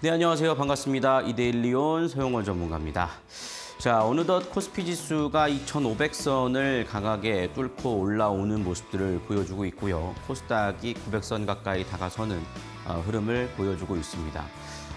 네, 안녕하세요. 반갑습니다. 이데일리온 서용원 전문가입니다. 자, 어느덧 코스피 지수가 2,500선을 강하게 뚫고 올라오는 모습들을 보여주고 있고요. 코스닥이 900선 가까이 다가서는 어, 흐름을 보여주고 있습니다.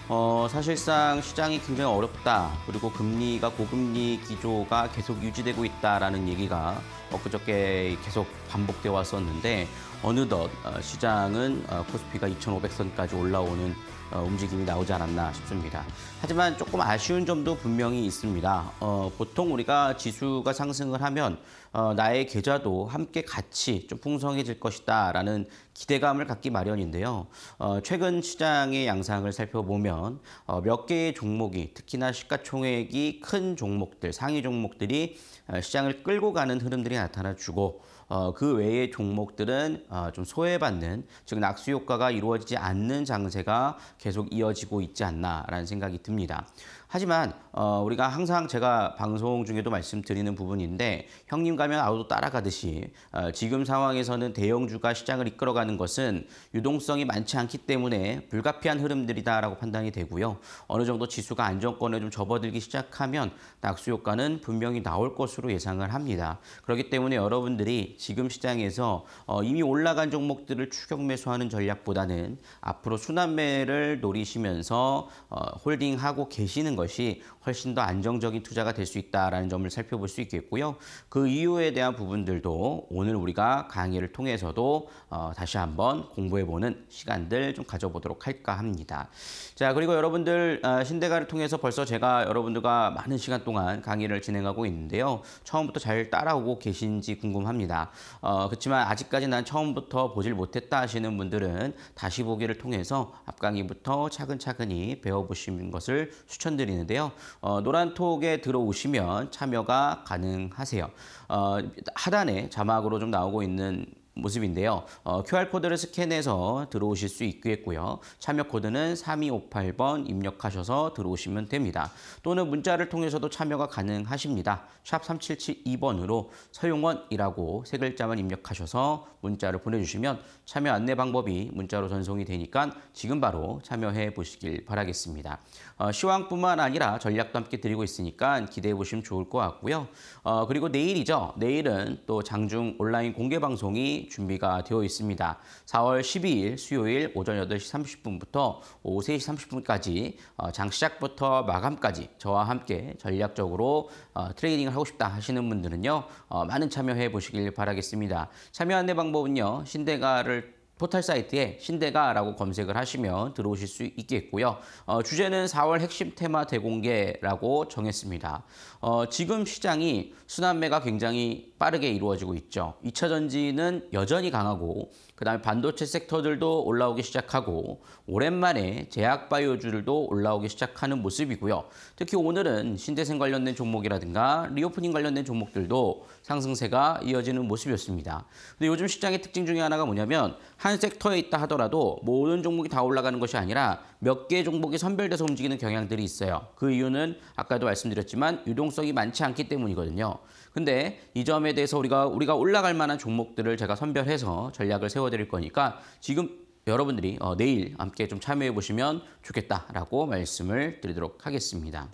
어, 사실상 시장이 굉장히 어렵다. 그리고 금리가 고금리 기조가 계속 유지되고 있다라는 얘기가 엊그저께 계속 반복돼 왔었는데 어느덧 어, 시장은 어, 코스피가 2,500선까지 올라오는 어, 움직임이 나오지 않았나 싶습니다. 하지만 조금 아쉬운 점도 분명히 있습니다. 어, 보통 우리가 지수가 상승을 하면 어, 나의 계좌도 함께 같이 좀 풍성해질 것이다라는 기대감을 갖기 마련인데요. 어, 최근 시장의 양상을 살펴보면 어, 몇 개의 종목이 특히나 시가총액이 큰 종목들, 상위 종목들이 어, 시장을 끌고 가는 흐름들이 나타나주고 어, 그 외의 종목들은 어, 좀 소외받는 즉 낙수 효과가 이루어지지 않는 장세가 계속 이어지고 있지 않나라는 생각이 듭니다. 하지만 어, 우리가 항상 제가 방송 중에도 말씀드리는 부분인데 형님 가면 아우도 따라가듯이 어, 지금 상황에서는 대형주가 시장을 이끌어가는 것은 유동성이 많지 않기 때문에 불가피한 흐름들이다라고 판단이 되고요. 어느 정도 지수가 안정권에 좀 접어들기 시작하면 낙수 효과는 분명히 나올 것으로 예상을 합니다. 그렇기 때문에 여러분들이 지금 시장에서 어, 이미 올라간 종목들을 추격 매수하는 전략보다는 앞으로 순환매를 노리시면서 어, 홀딩하고 계시는 것 것이 훨씬 더 안정적인 투자가 될 수 있다라는 점을 살펴볼 수 있겠고요. 그 이유에 대한 부분들도 오늘 우리가 강의를 통해서도 어, 다시 한번 공부해보는 시간들 좀 가져보도록 할까 합니다. 자 그리고 여러분들 어, 신대가를 통해서 벌써 제가 여러분들과 많은 시간 동안 강의를 진행하고 있는데요. 처음부터 잘 따라오고 계신지 궁금합니다. 어, 그렇지만 아직까지 난 처음부터 보질 못했다 하시는 분들은 다시 보기를 통해서 앞 강의부터 차근차근히 배워보시는 것을 추천드립니다. 부는데요 어, 노란톡에 들어오시면 참여가 가능하세요. 어, 하단에 자막으로 좀 나오고 있는 모습인데요. 어, QR코드를 스캔해서 들어오실 수 있겠고요. 참여 코드는 3258번 입력하셔서 들어오시면 됩니다. 또는 문자를 통해서도 참여가 가능하십니다. 3772번으로 서용원이라고 세 글자만 입력하셔서 문자를 보내주시면 참여 안내 방법이 문자로 전송이 되니까 지금 바로 참여해 보시길 바라겠습니다. 어, 시황뿐만 아니라 전략도 함께 드리고 있으니까 기대해 보시면 좋을 것 같고요. 어, 그리고 내일이죠. 내일은 또 장중 온라인 공개 방송이 준비가 되어 있습니다. 4월 12일 수요일 오전 8시 30분부터 오후 3시 30분까지 어, 장 시작부터 마감까지 저와 함께 전략적으로 어, 트레이딩을 하고 싶다 하시는 분들은요. 어, 많은 참여해 보시길 바라겠습니다. 참여 안내 방법은요. 신대가를 포털 사이트에 신대가라고 검색을 하시면 들어오실 수 있겠고요. 어, 주제는 4월 핵심 테마 대공개라고 정했습니다. 어, 지금 시장이 순환매가 굉장히 빠르게 이루어지고 있죠. 2차 전지는 여전히 강하고 그다음에 반도체 섹터들도 올라오기 시작하고 오랜만에 제약바이오주들도 올라오기 시작하는 모습이고요. 특히 오늘은 신대생 관련된 종목이라든가 리오프닝 관련된 종목들도 상승세가 이어지는 모습이었습니다. 근데 요즘 시장의 특징 중에 하나가 뭐냐면 한 섹터에 있다 하더라도 모든 종목이 다 올라가는 것이 아니라 몇개 종목이 선별돼서 움직이는 경향들이 있어요. 그 이유는 아까도 말씀드렸지만 유동성이 많지 않기 때문이거든요. 근데 이 점에 대해서 우리가 우리가 올라갈 만한 종목들을 제가 선별해서 전략을 세워드릴 거니까 지금 여러분들이 어, 내일 함께 좀 참여해 보시면 좋겠다라고 말씀을 드리도록 하겠습니다.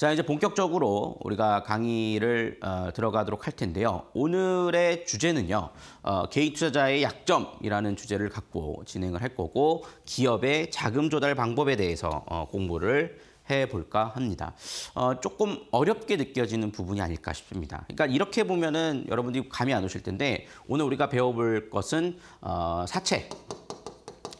자, 이제 본격적으로 우리가 강의를 어, 들어가도록 할 텐데요. 오늘의 주제는요. 어, 개인 투자자의 약점이라는 주제를 갖고 진행을 할 거고 기업의 자금 조달 방법에 대해서 어, 공부를 해볼까 합니다. 어, 조금 어렵게 느껴지는 부분이 아닐까 싶습니다. 그러니까 이렇게 보면은 여러분들이 감이 안 오실 텐데 오늘 우리가 배워볼 것은 어, 사채,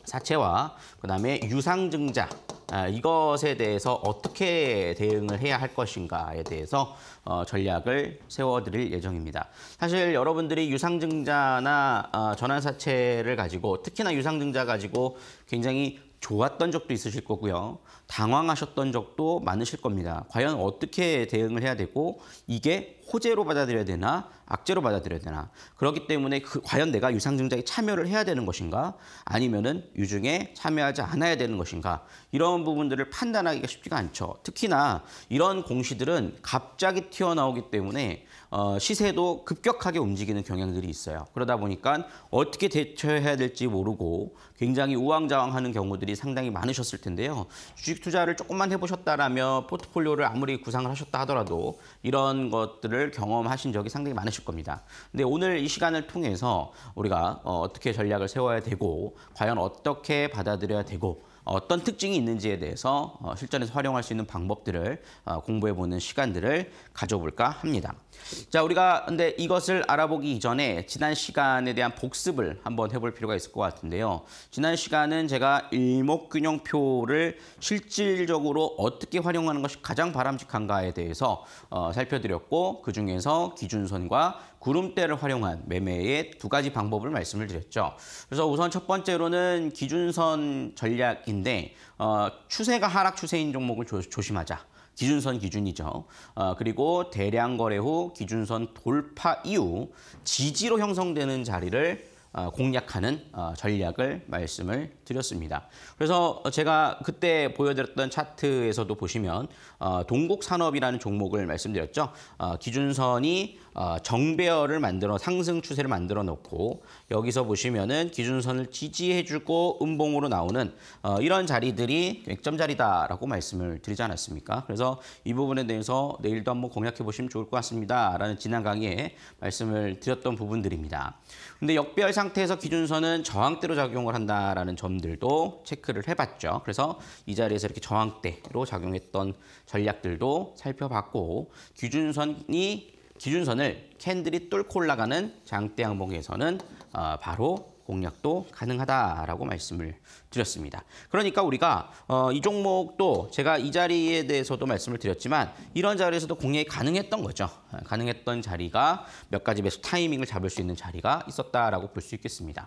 사채와 그다음에 유상증자 아, 이것에 대해서 어떻게 대응을 해야 할 것인가에 대해서 어, 전략을 세워드릴 예정입니다. 사실 여러분들이 유상증자나 어, 전환사채를 가지고 특히나 유상증자 가지고 굉장히 좋았던 적도 있으실 거고요. 당황하셨던 적도 많으실 겁니다. 과연 어떻게 대응을 해야 되고 이게 호재로 받아들여야 되나 악재로 받아들여야 되나 그렇기 때문에 그 과연 내가 유상증자에 참여를 해야 되는 것인가 아니면은 유중에 참여하지 않아야 되는 것인가 이런 부분들을 판단하기가 쉽지가 않죠. 특히나 이런 공시들은 갑자기 튀어나오기 때문에 어, 시세도 급격하게 움직이는 경향들이 있어요. 그러다 보니까 어떻게 대처해야 될지 모르고 굉장히 우왕좌왕하는 경우들이 상당히 많으셨을 텐데요. 주식 투자를 조금만 해보셨다라면 포트폴리오를 아무리 구상을 하셨다 하더라도 이런 것들을 경험하신 적이 상당히 많으실 겁니다. 근데 오늘 이 시간을 통해서 우리가 어, 어떻게 전략을 세워야 되고 과연 어떻게 받아들여야 되고 어떤 특징이 있는지에 대해서 어, 실전에서 활용할 수 있는 방법들을 어, 공부해보는 시간들을 가져볼까 합니다. 자, 우리가 근데 이것을 알아보기 이전에 지난 시간에 대한 복습을 한번 해볼 필요가 있을 것 같은데요. 지난 시간은 제가 일목균형표를 실질적으로 어떻게 활용하는 것이 가장 바람직한가에 대해서 어, 살펴드렸고 그중에서 기준선과 구름대를 활용한 매매의 두 가지 방법을 말씀을 드렸죠. 그래서 우선 첫 번째로는 기준선 전략인데 어, 추세가 하락 추세인 종목을 조, 조심하자. 기준선 기준이죠. 어, 그리고 대량 거래 후 기준선 돌파 이후 지지로 형성되는 자리를 아, 공략하는 어, 전략을 말씀을 드렸습니다. 그래서 제가 그때 보여드렸던 차트에서도 보시면 어, 동국산업이라는 종목을 말씀드렸죠. 어, 기준선이 정배열을 만들어 상승 추세를 만들어 놓고 여기서 보시면은 기준선을 지지해주고 음봉으로 나오는 이런 자리들이 액점 자리다라고 말씀을 드리지 않았습니까? 그래서 이 부분에 대해서 내일도 한번 공략해 보시면 좋을 것 같습니다라는 지난 강의에 말씀을 드렸던 부분들입니다. 근데 역별 상태에서 기준선은 저항대로 작용을 한다라는 점들도 체크를 해봤죠. 그래서 이 자리에서 이렇게 저항대로 작용했던 전략들도 살펴봤고 기준선이 기준선을 캔들이 뚫고 올라가는 장대 항목에서는 어, 바로 공략도 가능하다라고 말씀을 드렸습니다. 그러니까 우리가 어, 이 종목도 제가 이 자리에 대해서도 말씀을 드렸지만 이런 자리에서도 공략이 가능했던 거죠. 예, 가능했던 자리가 몇 가지 매수 타이밍을 잡을 수 있는 자리가 있었다라고 볼 수 있겠습니다.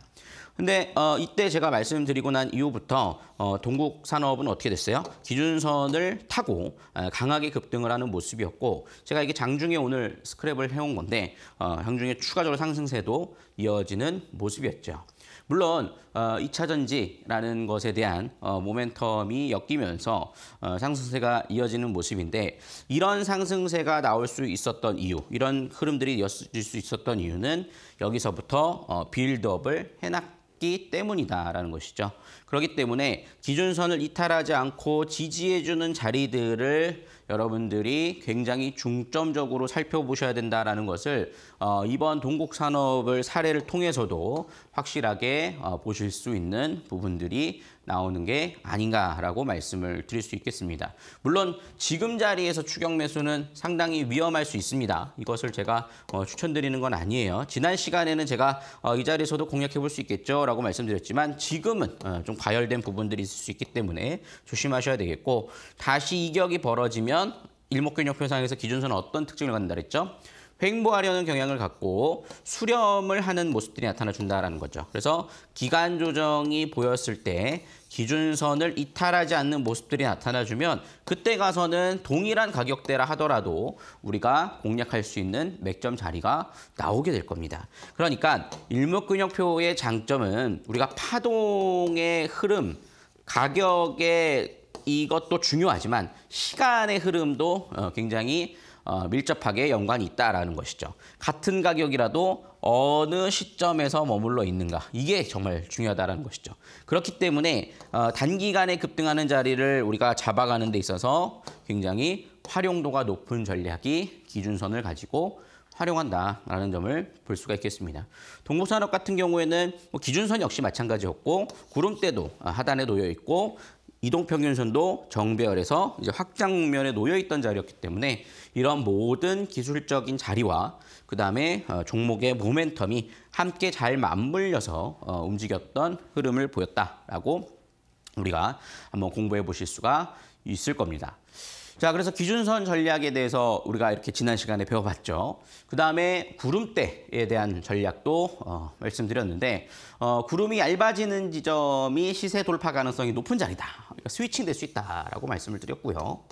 근데 어, 이때 제가 말씀드리고 난 이후부터 어, 동국 산업은 어떻게 됐어요? 기준선을 타고 예, 강하게 급등을 하는 모습이었고 제가 이게 장중에 오늘 스크랩을 해온 건데 어, 장중에 추가적으로 상승세도 이어지는 모습이었죠. 물론 어, 2차전지라는 것에 대한 어, 모멘텀이 엮이면서 어, 상승세가 이어지는 모습인데 이런 상승세가 나올 수 있었던 이유, 이런 흐름들이 이어질 수 있었던 이유는 여기서부터 어, 빌드업을 해놨 때문이다라는 것이죠. 그렇기 때문에 기준선을 이탈하지 않고 지지해주는 자리들을 여러분들이 굉장히 중점적으로 살펴보셔야 된다라는 것을 어, 이번 동국 산업을 사례를 통해서도 확실하게 어, 보실 수 있는 부분들이 나오는 게 아닌가라고 말씀을 드릴 수 있겠습니다. 물론 지금 자리에서 추격 매수는 상당히 위험할 수 있습니다. 이것을 제가 어, 추천드리는 건 아니에요. 지난 시간에는 제가 어, 이 자리에서도 공략해 볼 수 있겠죠라고 말씀드렸지만 지금은 어, 좀 과열된 부분들이 있을 수 있기 때문에 조심하셔야 되겠고 다시 이격이 벌어지면 일목균형 표상에서 기준선은 어떤 특징을 갖는다 그랬죠? 횡보하려는 경향을 갖고 수렴을 하는 모습들이 나타나 준다라는 거죠. 그래서 기간 조정이 보였을 때 기준선을 이탈하지 않는 모습들이 나타나주면 그때 가서는 동일한 가격대라 하더라도 우리가 공략할 수 있는 맥점 자리가 나오게 될 겁니다. 그러니까 일목근역표의 장점은 우리가 파동의 흐름, 가격의 이것도 중요하지만 시간의 흐름도 어, 굉장히 어, 밀접하게 연관이 있다라는 것이죠. 같은 가격이라도 어느 시점에서 머물러 있는가 이게 정말 중요하다는 것이죠. 그렇기 때문에 어, 단기간에 급등하는 자리를 우리가 잡아가는 데 있어서 굉장히 활용도가 높은 전략이 기준선을 가지고 활용한다라는 점을 볼 수가 있겠습니다. 동부산업 같은 경우에는 뭐 기준선 역시 마찬가지였고 구름대도 하단에 놓여 있고 이동평균선도 정배열에서 이제 확장 면에 놓여 있던 자리였기 때문에 이런 모든 기술적인 자리와 그다음에 어, 종목의 모멘텀이 함께 잘 맞물려서 어, 움직였던 흐름을 보였다라고 우리가 한번 공부해 보실 수가 있을 겁니다. 자, 그래서 기준선 전략에 대해서 우리가 이렇게 지난 시간에 배워봤죠. 그 다음에 구름대에 대한 전략도 어, 말씀드렸는데 어, 구름이 얇아지는 지점이 시세 돌파 가능성이 높은 자리다. 그러니까 스위칭 될 수 있다라고 말씀을 드렸고요.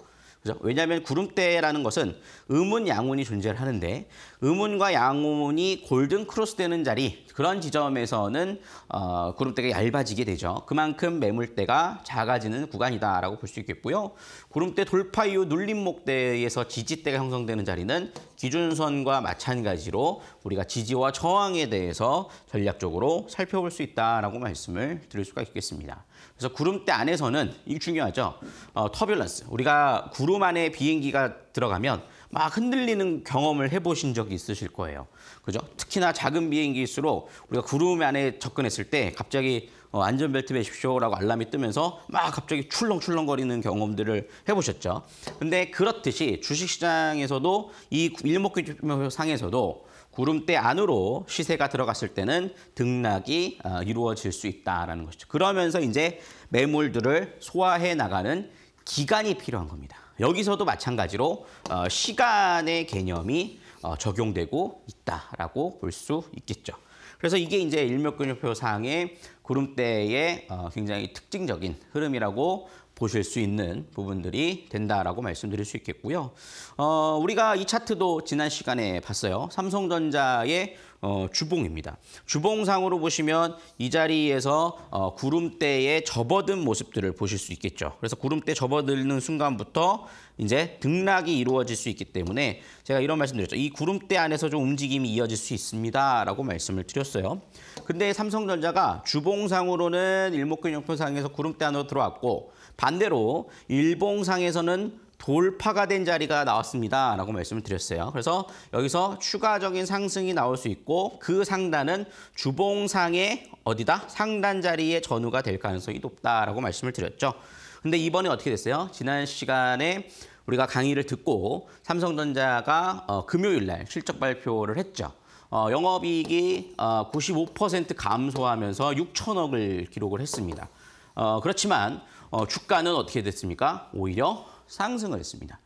그죠? 왜냐하면 구름대라는 것은 음운 양운이 존재를 하는데 음운과 양운이 골든 크로스되는 자리 그런 지점에서는 어, 구름대가 얇아지게 되죠. 그만큼 매물대가 작아지는 구간이다라고 볼 수 있겠고요. 구름대 돌파 이후 눌림목대에서 지지대가 형성되는 자리는 기준선과 마찬가지로 우리가 지지와 저항에 대해서 전략적으로 살펴볼 수 있다라고 말씀을 드릴 수가 있겠습니다. 그래서 구름대 안에서는 이게 중요하죠. 어, 터뷸런스. 우리가 구름 안에 비행기가 들어가면 막 흔들리는 경험을 해보신 적이 있으실 거예요. 그죠? 특히나 작은 비행기일수록 우리가 구름 안에 접근했을 때 갑자기 어, 안전벨트 매십시오라고 알람이 뜨면서 막 갑자기 출렁출렁거리는 경험들을 해보셨죠. 근데 그렇듯이 주식시장에서도 이 일목균상에서도 구름대 안으로 시세가 들어갔을 때는 등락이 어, 이루어질 수 있다라는 것이죠. 그러면서 이제 매물들을 소화해 나가는 기간이 필요한 겁니다. 여기서도 마찬가지로 어, 시간의 개념이 어, 적용되고 있다라고 볼 수 있겠죠. 그래서 이게 이제 일목근육표 상의 구름대의 굉장히 특징적인 흐름이라고 보실 수 있는 부분들이 된다라고 말씀드릴 수 있겠고요. 어, 우리가 이 차트도 지난 시간에 봤어요. 삼성전자의 어, 주봉입니다. 주봉상으로 보시면 이 자리에서 어, 구름대에 접어든 모습들을 보실 수 있겠죠. 그래서 구름대 접어드는 순간부터 이제 등락이 이루어질 수 있기 때문에 제가 이런 말씀드렸죠. 이 구름대 안에서 좀 움직임이 이어질 수 있습니다라고 말씀을 드렸어요. 근데 삼성전자가 주봉상으로는 일목균형표상에서 구름대 안으로 들어왔고 반대로 일봉상에서는 돌파가 된 자리가 나왔습니다. 라고 말씀을 드렸어요. 그래서 여기서 추가적인 상승이 나올 수 있고 그 상단은 주봉상의 어디다? 상단 자리의 전후가 될 가능성이 높다라고 말씀을 드렸죠. 근데 이번에 어떻게 됐어요? 지난 시간에 우리가 강의를 듣고 삼성전자가 어, 금요일 날 실적 발표를 했죠. 어, 영업이익이 어, 95% 감소하면서 6천억을 기록을 했습니다. 어, 그렇지만 어, 주가는 어떻게 됐습니까? 오히려 상승을 했습니다.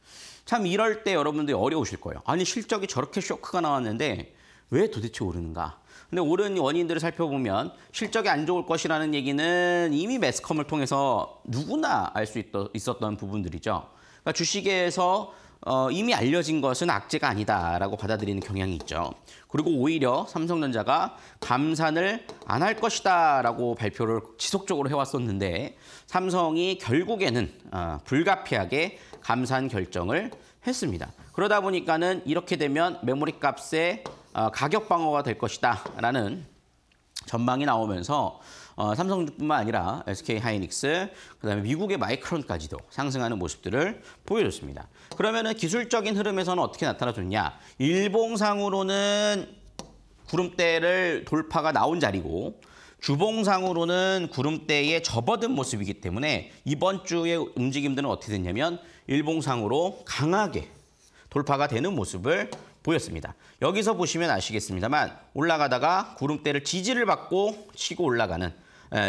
참 이럴 때 여러분들이 어려우실 거예요. 아니 실적이 저렇게 쇼크가 나왔는데 왜 도대체 오르는가? 근데 오른 원인들을 살펴보면 실적이 안 좋을 것이라는 얘기는 이미 매스컴을 통해서 누구나 알 수 있었던 부분들이죠. 그러니까 주식에서 어, 이미 알려진 것은 악재가 아니다라고 받아들이는 경향이 있죠. 그리고 오히려 삼성전자가 감산을 안 할 것이다라고 발표를 지속적으로 해왔었는데 삼성이 결국에는 아, 불가피하게 감산 결정을 했습니다. 그러다 보니까는 이렇게 되면 메모리 값의 아, 가격 방어가 될 것이다라는 전망이 나오면서 어, 삼성뿐만 아니라 SK 하이닉스, 그다음에 미국의 마이크론까지도 상승하는 모습들을 보여줬습니다. 그러면은 기술적인 흐름에서는 어떻게 나타나줬냐? 일봉상으로는 구름대를 돌파가 나온 자리고 주봉상으로는 구름대에 접어든 모습이기 때문에 이번 주의 움직임들은 어떻게 됐냐면 일봉상으로 강하게 돌파가 되는 모습을 보였습니다. 여기서 보시면 아시겠습니다만 올라가다가 구름대를 지지를 받고 치고 올라가는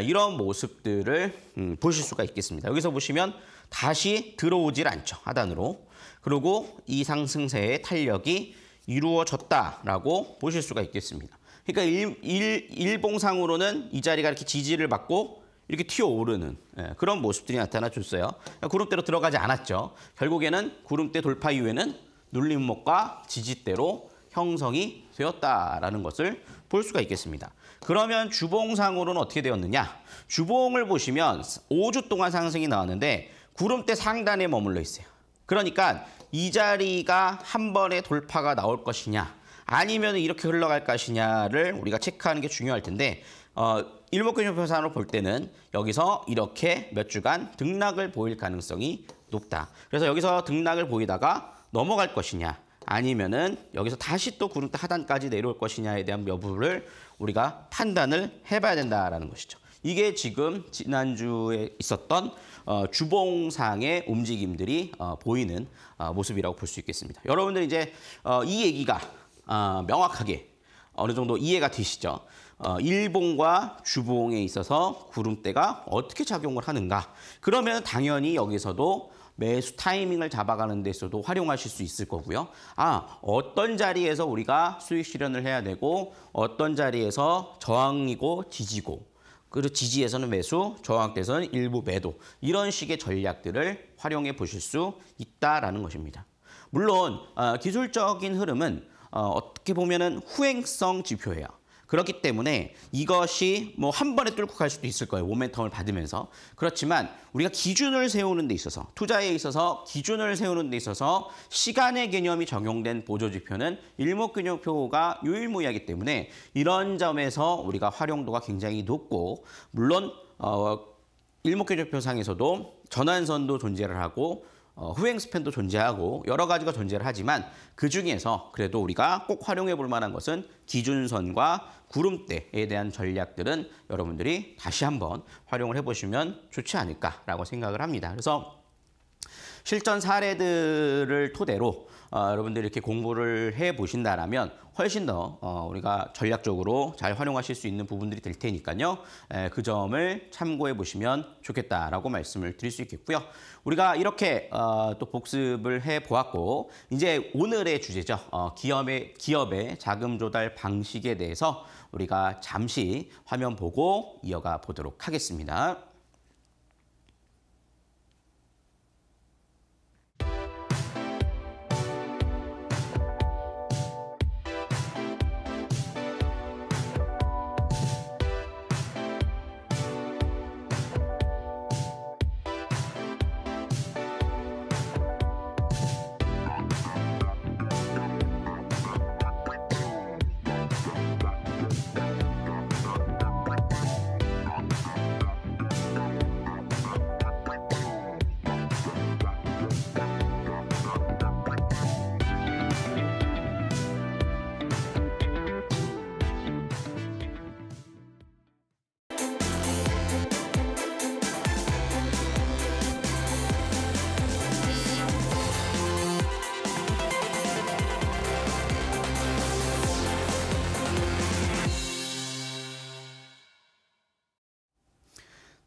이런 모습들을 음, 보실 수가 있겠습니다. 여기서 보시면 다시 들어오질 않죠. 하단으로. 그리고 이 상승세의 탄력이 이루어졌다라고 보실 수가 있겠습니다. 그러니까 일, 일, 일봉상으로는 이 자리가 이렇게 지지를 받고 이렇게 튀어오르는 예, 그런 모습들이 나타나 줬어요. 그러 그러니까 구름대로 들어가지 않았죠. 결국에는 구름대 돌파 이후에는 눌림목과 지지대로 형성이 되었다라는 것을 볼 수가 있겠습니다. 그러면 주봉상으로는 어떻게 되었느냐? 주봉을 보시면 5주 동안 상승이 나왔는데 구름대 상단에 머물러 있어요. 그러니까 이 자리가 한 번에 돌파가 나올 것이냐 아니면 이렇게 흘러갈 것이냐를 우리가 체크하는 게 중요할 텐데 어, 일목균형편산으로 볼 때는 여기서 이렇게 몇 주간 등락을 보일 가능성이 높다. 그래서 여기서 등락을 보이다가 넘어갈 것이냐 아니면은 여기서 다시 또 구름대 하단까지 내려올 것이냐에 대한 여부를 우리가 판단을 해봐야 된다라는 것이죠. 이게 지금 지난주에 있었던 어, 주봉상의 움직임들이 어, 보이는 어, 모습이라고 볼 수 있겠습니다. 여러분들 이제 어, 이 얘기가 어, 명확하게 어느 정도 이해가 되시죠? 어, 일봉과 주봉에 있어서 구름대가 어떻게 작용을 하는가. 그러면 당연히 여기서도 매수 타이밍을 잡아가는 데서도 활용하실 수 있을 거고요. 아, 어떤 자리에서 우리가 수익 실현을 해야 되고 어떤 자리에서 저항이고 지지고 그리고 지지에서는 매수, 저항대에서는 일부 매도 이런 식의 전략들을 활용해 보실 수 있다라는 것입니다. 물론 아, 기술적인 흐름은 어, 어떻게 보면은 후행성 지표예요. 그렇기 때문에 이것이 뭐 한 번에 뚫고 갈 수도 있을 거예요. 모멘텀을 받으면서. 그렇지만 우리가 기준을 세우는 데 있어서 투자에 있어서 기준을 세우는 데 있어서 시간의 개념이 적용된 보조지표는 일목균형표가 유일무이하기 때문에 이런 점에서 우리가 활용도가 굉장히 높고 물론 어, 일목균형표상에서도 전환선도 존재를 하고 어, 후행 스팬도 존재하고 여러 가지가 존재를 하지만 그 중에서 그래도 우리가 꼭 활용해 볼 만한 것은 기준선과 구름대에 대한 전략들은 여러분들이 다시 한번 활용을 해보시면 좋지 않을까라고 생각을 합니다. 그래서 실전 사례들을 토대로 어, 여러분들이 이렇게 공부를 해보신다면 훨씬 더 어, 우리가 전략적으로 잘 활용하실 수 있는 부분들이 될 테니까요. 그 점을 참고해 보시면 좋겠다라고 말씀을 드릴 수 있겠고요. 우리가 이렇게 어, 또 복습을 해 보았고 이제 오늘의 주제죠. 어, 기업의 기업의 자금 조달 방식에 대해서 우리가 잠시 화면 보고 이어가 보도록 하겠습니다.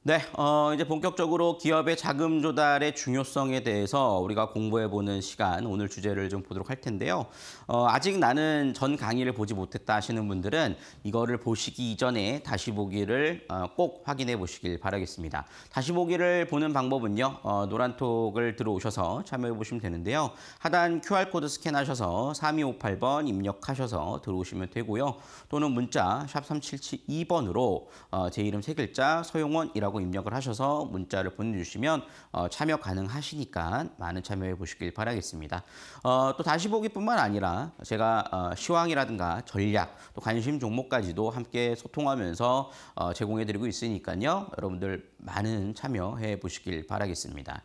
네, 어, 이제 본격적으로 기업의 자금 조달의 중요성에 대해서 우리가 공부해보는 시간, 오늘 주제를 좀 보도록 할 텐데요. 어, 아직 나는 전 강의를 보지 못했다 하시는 분들은 이거를 보시기 이전에 다시 보기를 어, 꼭 확인해 보시길 바라겠습니다. 다시 보기를 보는 방법은요, 어, 노란톡을 들어오셔서 참여해 보시면 되는데요. 하단 QR코드 스캔하셔서 3258번 입력하셔서 들어오시면 되고요. 또는 문자 샵 3772번으로 어, 제 이름 세 글자 서용원이라고 라고 입력을 하셔서 문자를 보내주시면 어, 참여 가능하시니까 많은 참여해 보시길 바라겠습니다. 어, 또 다시 보기뿐만 아니라 제가 어, 시황이라든가 전략 또 관심 종목까지도 함께 소통하면서 어, 제공해 드리고 있으니까요. 여러분들 많은 참여해 보시길 바라겠습니다.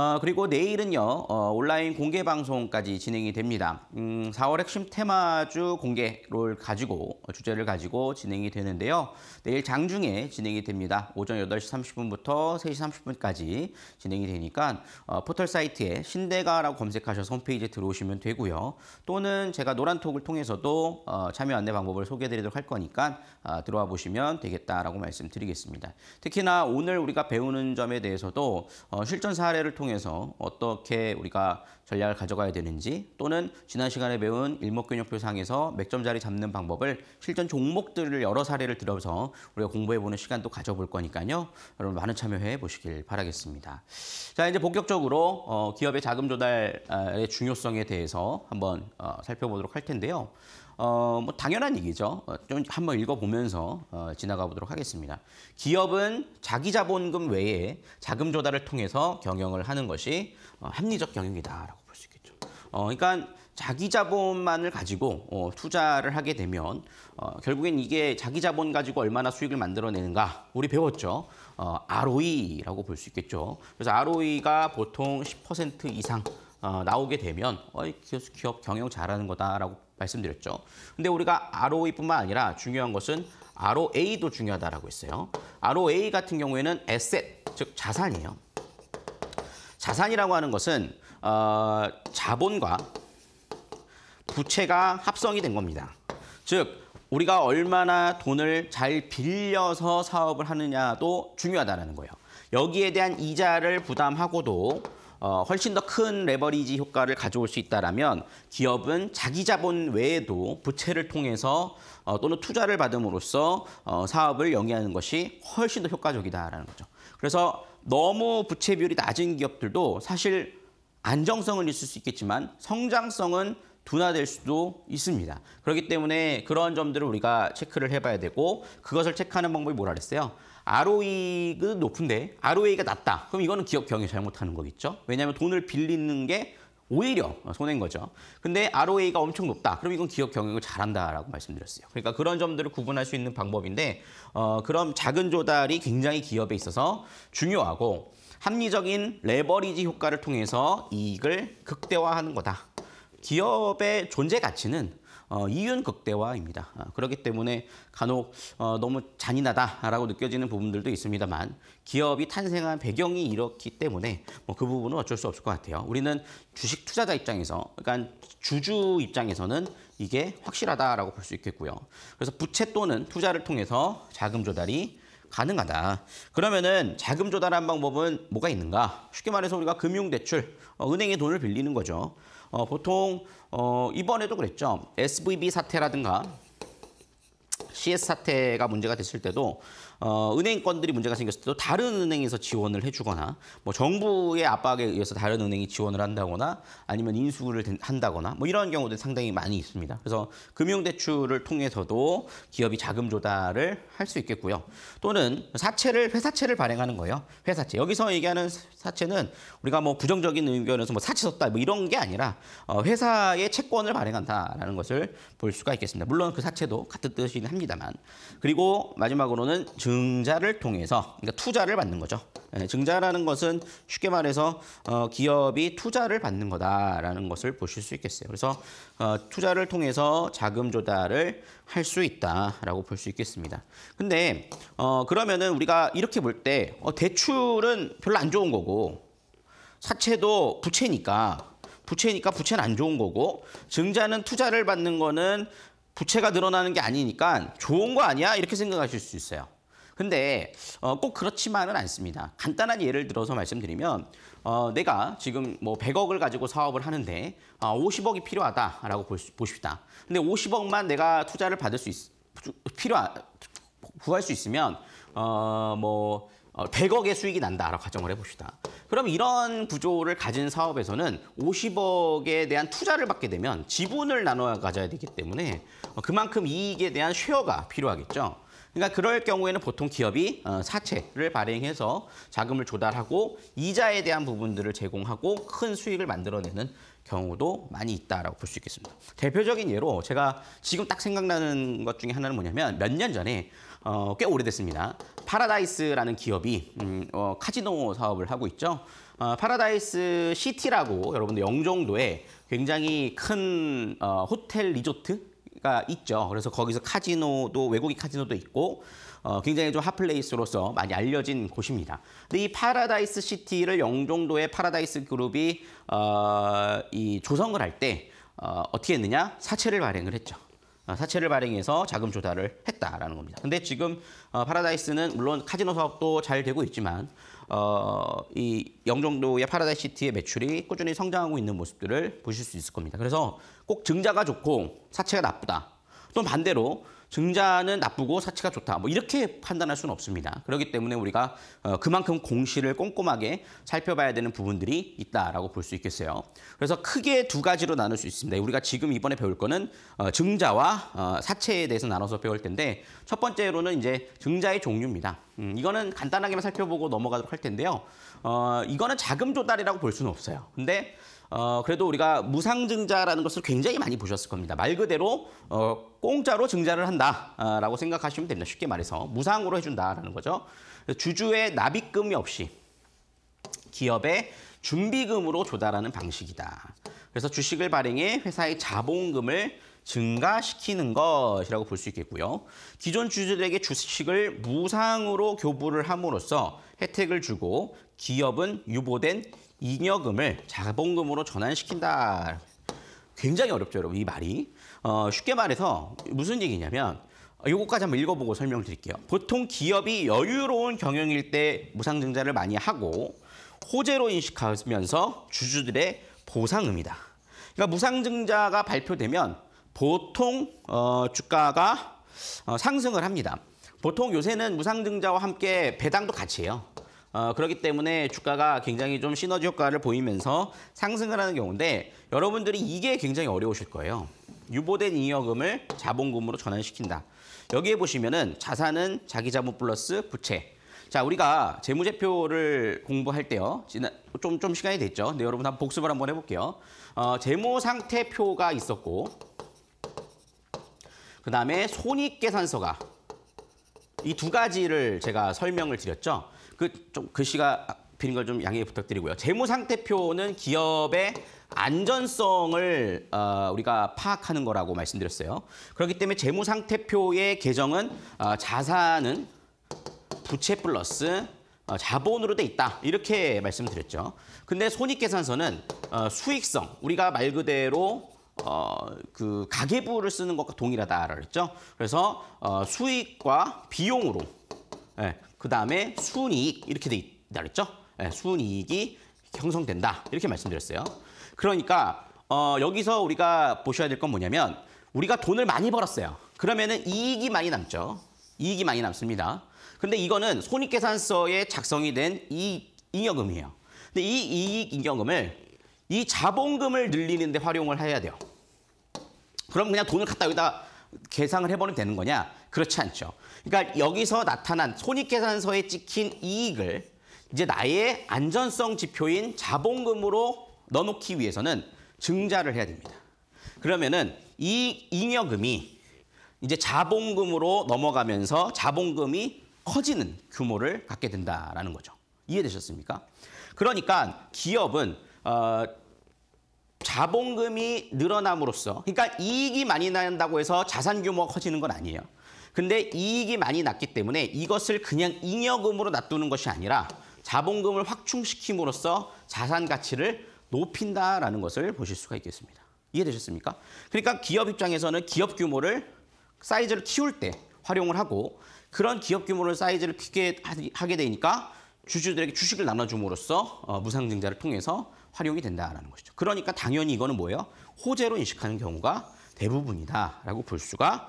어, 그리고 내일은요 어, 온라인 공개 방송까지 진행이 됩니다. 음, 4월 핵심 테마주 공개를 가지고 주제를 가지고 진행이 되는데요. 내일 장중에 진행이 됩니다. 오전 8시 30분부터 3시 30분까지 진행이 되니까 어, 포털 사이트에 신대가라고 검색하셔서 홈페이지에 들어오시면 되고요. 또는 제가 노란톡을 통해서도 어, 참여 안내 방법을 소개해드리도록 할 거니까 어, 들어와 보시면 되겠다라고 말씀드리겠습니다. 특히나 오늘 우리가 배우는 점에 대해서도 어, 실전 사례를 통해 통해서 어떻게 우리가 전략을 가져가야 되는지 또는 지난 시간에 배운 일목균형표상에서 맥점자리 잡는 방법을 실전 종목들을 여러 사례를 들어서 우리가 공부해보는 시간도 가져볼 거니까요. 여러분 많은 참여해 보시길 바라겠습니다. 자 이제 본격적으로 어, 기업의 자금 조달의 중요성에 대해서 한번 어, 살펴보도록 할 텐데요. 어, 뭐 당연한 얘기죠. 어, 좀 한번 읽어보면서 어, 지나가 보도록 하겠습니다. 기업은 자기 자본금 외에 자금 조달을 통해서 경영을 하는 것이 어, 합리적 경영이다라고 볼 수 있겠죠. 어, 그러니까 자기 자본만을 가지고 어, 투자를 하게 되면 어, 결국엔 이게 자기 자본 가지고 얼마나 수익을 만들어내는가 우리 배웠죠. 어, ROE라고 볼 수 있겠죠. 그래서 ROE가 보통 10% 이상 어, 나오게 되면 어, 기업 경영 잘하는 거다라고 말씀드렸죠. 근데 우리가 ROE뿐만 아니라 중요한 것은 ROA도 중요하다라고 했어요. ROA 같은 경우에는 asset, 즉 자산이에요. 자산이라고 하는 것은 어, 자본과 부채가 합성이 된 겁니다. 즉 우리가 얼마나 돈을 잘 빌려서 사업을 하느냐도 중요하다는 거예요. 여기에 대한 이자를 부담하고도 어, 훨씬 더 큰 레버리지 효과를 가져올 수 있다라면 기업은 자기 자본 외에도 부채를 통해서 어, 또는 투자를 받음으로써 어, 사업을 영위하는 것이 훨씬 더 효과적이다라는 거죠. 그래서 너무 부채 비율이 낮은 기업들도 사실 안정성을 있을 수 있겠지만 성장성은 둔화될 수도 있습니다. 그렇기 때문에 그러한 점들을 우리가 체크를 해봐야 되고 그것을 체크하는 방법이 뭐라 그랬어요? ROE가 높은데 ROA가 낮다. 그럼 이거는 기업 경영이 잘못하는 거겠죠. 왜냐하면 돈을 빌리는 게 오히려 손해인 거죠. 근데 ROA가 엄청 높다. 그럼 이건 기업 경영을 잘한다라고 말씀드렸어요. 그러니까 그런 점들을 구분할 수 있는 방법인데 어, 그럼 작은 조달이 굉장히 기업에 있어서 중요하고 합리적인 레버리지 효과를 통해서 이익을 극대화하는 거다. 기업의 존재 가치는 어, 이윤 극대화입니다. 어, 그렇기 때문에 간혹 어, 너무 잔인하다라고 느껴지는 부분들도 있습니다만 기업이 탄생한 배경이 이렇기 때문에 뭐 그 부분은 어쩔 수 없을 것 같아요. 우리는 주식 투자자 입장에서 그러니까 주주 입장에서는 이게 확실하다라고 볼 수 있겠고요. 그래서 부채 또는 투자를 통해서 자금 조달이 가능하다. 그러면은 자금 조달한 방법은 뭐가 있는가? 쉽게 말해서 우리가 금융 대출, 어, 은행에 돈을 빌리는 거죠. 어, 보통 어, 이번에도 그랬죠. SVB 사태라든가 CS 사태가 문제가 됐을 때도 어, 은행권들이 문제가 생겼을 때도 다른 은행에서 지원을 해주거나 뭐 정부의 압박에 의해서 다른 은행이 지원을 한다거나 아니면 인수를 한다거나 뭐 이런 경우들 상당히 많이 있습니다. 그래서 금융대출을 통해서도 기업이 자금 조달을 할 수 있겠고요. 또는 사채를 회사채를 발행하는 거예요. 회사채 여기서 얘기하는 사채는 우리가 뭐 부정적인 의견에서 뭐 사채 썼다 뭐 이런 게 아니라 어, 회사의 채권을 발행한다라는 것을 볼 수가 있겠습니다. 물론 그 사채도 같은 뜻이긴 합니다만 그리고 마지막으로는 증자를 통해서 그러니까 투자를 받는 거죠. 예, 증자라는 것은 쉽게 말해서 어, 기업이 투자를 받는 거다라는 것을 보실 수 있겠어요. 그래서 어, 투자를 통해서 자금 조달을 할 수 있다라고 볼 수 있겠습니다. 근데 어, 그러면은 우리가 이렇게 볼때 어, 대출은 별로 안 좋은 거고 사채도 부채니까 부채니까 부채는 안 좋은 거고 증자는 투자를 받는 거는 부채가 늘어나는 게 아니니까 좋은 거 아니야 이렇게 생각하실 수 있어요. 근데 어, 꼭 그렇지만은 않습니다. 간단한 예를 들어서 말씀드리면 어, 내가 지금 뭐 100억을 가지고 사업을 하는데 아, 50억이 필요하다라고 볼 수, 보십시다. 근데 50억만 내가 투자를 받을 수 있, 필요하, 구할 수 있으면 어, 뭐 100억의 어, 수익이 난다라고 가정을 해봅시다. 그럼 이런 구조를 가진 사업에서는 50억에 대한 투자를 받게 되면 지분을 나눠 가져야 되기 때문에 그만큼 이익에 대한 쉐어가 필요하겠죠. 그러니까 그럴 경우에는 보통 기업이 어, 사채를 발행해서 자금을 조달하고 이자에 대한 부분들을 제공하고 큰 수익을 만들어내는 경우도 많이 있다라고 볼 수 있겠습니다. 대표적인 예로 제가 지금 딱 생각나는 것 중에 하나는 뭐냐면 몇 년 전에 어, 꽤 오래됐습니다. 파라다이스라는 기업이 음, 어, 카지노 사업을 하고 있죠. 어, 파라다이스 시티라고 여러분들 영종도에 굉장히 큰 어, 호텔 리조트 가 있죠. 그래서 거기서 카지노도 외국인 카지노도 있고 어, 굉장히 좀 핫플레이스로서 많이 알려진 곳입니다. 근데 이 파라다이스 시티를 영종도의 파라다이스 그룹이 어, 이 조성을 할때 어, 어떻게 했느냐 사채를 발행을 했죠. 어, 사채를 발행해서 자금 조달을 했다라는 겁니다. 근데 지금 어, 파라다이스는 물론 카지노 사업도 잘 되고 있지만 어, 이 영종도의 파라다이스 시티의 매출이 꾸준히 성장하고 있는 모습들을 보실 수 있을 겁니다. 그래서 꼭 증자가 좋고 사채가 나쁘다. 또 반대로 증자는 나쁘고 사치가 좋다. 뭐 이렇게 판단할 수는 없습니다. 그렇기 때문에 우리가 어, 그만큼 공시를 꼼꼼하게 살펴봐야 되는 부분들이 있다라고 볼 수 있겠어요. 그래서 크게 두 가지로 나눌 수 있습니다. 우리가 지금 이번에 배울 거는 어, 증자와 어, 사채에 대해서 나눠서 배울 텐데 첫 번째로는 이제 증자의 종류입니다. 음, 이거는 간단하게만 살펴보고 넘어가도록 할 텐데요. 어, 이거는 자금 조달이라고 볼 수는 없어요. 근데 어, 그래도 우리가 무상증자라는 것을 굉장히 많이 보셨을 겁니다. 말 그대로 어, 공짜로 증자를 한다라고 아, 생각하시면 됩니다. 쉽게 말해서 무상으로 해준다라는 거죠. 주주의 납입금이 없이 기업의 준비금으로 조달하는 방식이다. 그래서 주식을 발행해 회사의 자본금을 증가시키는 것이라고 볼 수 있겠고요. 기존 주주들에게 주식을 무상으로 교부를 함으로써 혜택을 주고 기업은 유보된 잉여금을 자본금으로 전환시킨다. 굉장히 어렵죠, 여러분, 이 말이. 어, 쉽게 말해서 무슨 얘기냐면 요거까지 한번 읽어보고 설명드릴게요. 보통 기업이 여유로운 경영일 때 무상증자를 많이 하고 호재로 인식하면서 주주들의 보상금이다. 그러니까 무상증자가 발표되면 보통 어, 주가가 어, 상승을 합니다. 보통 요새는 무상증자와 함께 배당도 같이 해요. 어, 그렇기 때문에 주가가 굉장히 좀 시너지 효과를 보이면서 상승을 하는 경우인데 여러분들이 이게 굉장히 어려우실 거예요. 유보된 이여금을 자본금으로 전환시킨다. 여기에 보시면은 자산은 자기 자본 플러스 부채. 자, 우리가 재무제표를 공부할 때요. 지난 좀, 좀 시간이 됐죠. 근데 여러분 한번 복습을 한번 해볼게요. 어, 재무상태표가 있었고, 그 다음에 손익계산서가 이 두 가지를 제가 설명을 드렸죠. 그좀 글씨가 그 비는 걸좀 양해 부탁드리고요. 재무상태표는 기업의 안전성을 어, 우리가 파악하는 거라고 말씀드렸어요. 그렇기 때문에 재무상태표의 개정은 어, 자산은 부채 플러스 어, 자본으로 돼 있다 이렇게 말씀드렸죠. 근데 손익계산서는 어, 수익성 우리가 말 그대로 어, 그 가계부를 쓰는 것과 동일하다 그랬죠. 그래서 어, 수익과 비용으로 예, 그 다음에 순이익 이렇게 돼 있다 그랬죠? 예, 순이익이 형성된다 이렇게 말씀드렸어요. 그러니까 어, 여기서 우리가 보셔야 될 건 뭐냐면 우리가 돈을 많이 벌었어요. 그러면은 이익이 많이 남죠. 이익이 많이 남습니다. 근데 이거는 손익계산서에 작성이 된 이익 잉여금이에요. 근데 이 이익 잉여금을 이 자본금을 늘리는 데 활용을 해야 돼요. 그럼 그냥 돈을 갖다 여기다 계상을 해버리면 되는 거냐? 그렇지 않죠. 그러니까 여기서 나타난 손익계산서에 찍힌 이익을 이제 나의 안전성 지표인 자본금으로 넣어놓기 위해서는 증자를 해야 됩니다. 그러면은 이 잉여금이 이제 자본금으로 넘어가면서 자본금이 커지는 규모를 갖게 된다라는 거죠. 이해되셨습니까? 그러니까 기업은 어, 자본금이 늘어남으로써 그러니까 이익이 많이 난다고 해서 자산 규모가 커지는 건 아니에요. 근데 이익이 많이 났기 때문에 이것을 그냥 잉여금으로 놔두는 것이 아니라 자본금을 확충시킴으로써 자산 가치를 높인다라는 것을 보실 수가 있겠습니다. 이해되셨습니까? 그러니까 기업 입장에서는 기업 규모를 사이즈를 키울 때 활용을 하고 그런 기업 규모를 사이즈를 크게 하게 되니까 주주들에게 주식을 나눠줌으로써 어, 무상증자를 통해서 활용이 된다라는 것이죠. 그러니까 당연히 이거는 뭐예요? 호재로 인식하는 경우가 대부분이다라고 볼 수가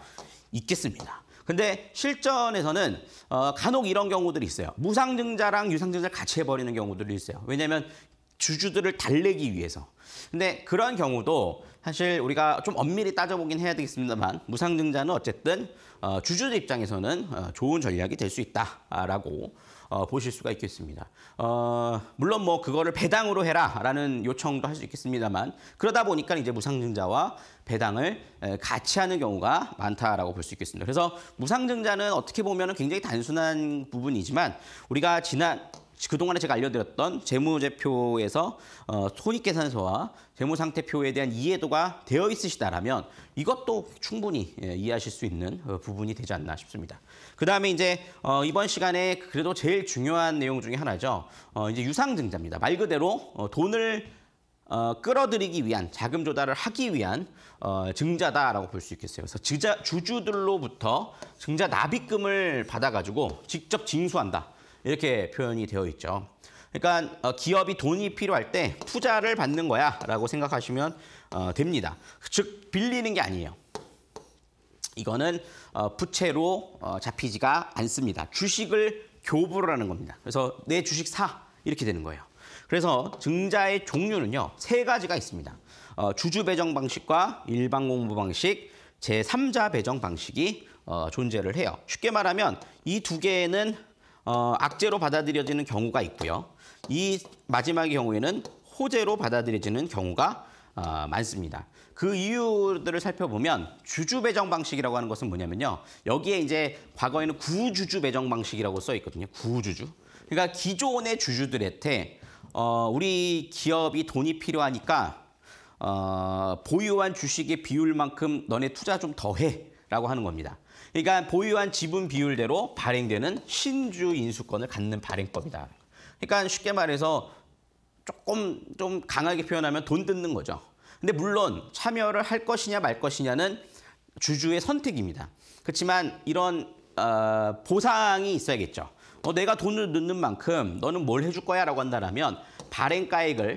있겠습니다. 근데 실전에서는 어, 간혹 이런 경우들이 있어요. 무상증자랑 유상증자를 같이 해버리는 경우들이 있어요. 왜냐하면 주주들을 달래기 위해서. 근데 그런 경우도 사실 우리가 좀 엄밀히 따져보긴 해야 되겠습니다만 무상증자는 어쨌든 어, 주주들 입장에서는 어, 좋은 전략이 될 수 있다라고 어, 보실 수가 있겠습니다. 어, 물론 뭐 그거를 배당으로 해라라는 요청도 할 수 있겠습니다만 그러다 보니까 이제 무상증자와 배당을 같이 하는 경우가 많다라고 볼 수 있겠습니다. 그래서 무상증자는 어떻게 보면 굉장히 단순한 부분이지만 우리가 지난 그동안에 제가 알려드렸던 재무제표에서 어, 손익계산서와 재무상태표에 대한 이해도가 되어 있으시다면 이것도 충분히 예, 이해하실 수 있는 어, 부분이 되지 않나 싶습니다. 그 다음에 이제 어, 이번 시간에 그래도 제일 중요한 내용 중에 하나죠. 어, 이제 유상증자입니다. 말 그대로 어, 돈을 어, 끌어들이기 위한 자금 조달을 하기 위한 어, 증자다라고 볼 수 있겠어요. 그래서 주자, 주주들로부터 증자 납입금을 받아가지고 직접 징수한다 이렇게 표현이 되어 있죠. 그러니까 어, 기업이 돈이 필요할 때 투자를 받는 거야라고 생각하시면 어, 됩니다. 즉 빌리는 게 아니에요. 이거는 어, 부채로 어, 잡히지가 않습니다. 주식을 교부를 하는 겁니다. 그래서 내 주식 사 이렇게 되는 거예요. 그래서 증자의 종류는요 세 가지가 있습니다. 어, 주주 배정 방식과 일반 공부 방식, 제3자 배정 방식이 존재를 해요. 쉽게 말하면 이 두 개는 악재로 받아들여지는 경우가 있고요. 이 마지막의 경우에는 호재로 받아들여지는 경우가 많습니다. 그 이유들을 살펴보면 주주 배정 방식이라고 하는 것은 뭐냐면요. 여기에 이제 과거에는 구주주 배정 방식이라고 써 있거든요. 구주주. 그러니까 기존의 주주들한테 어, 우리 기업이 돈이 필요하니까 어, 보유한 주식의 비율만큼 너네 투자 좀 더 해라고 하는 겁니다. 그러니까 보유한 지분 비율대로 발행되는 신주 인수권을 갖는 발행법이다. 그러니까 쉽게 말해서 조금 좀 강하게 표현하면 돈 뜯는 거죠. 근데 물론 참여를 할 것이냐 말 것이냐는 주주의 선택입니다. 그렇지만 이런 어, 보상이 있어야겠죠. 어, 내가 돈을 넣는 만큼 너는 뭘 해줄 거야 라고 한다면 발행가액을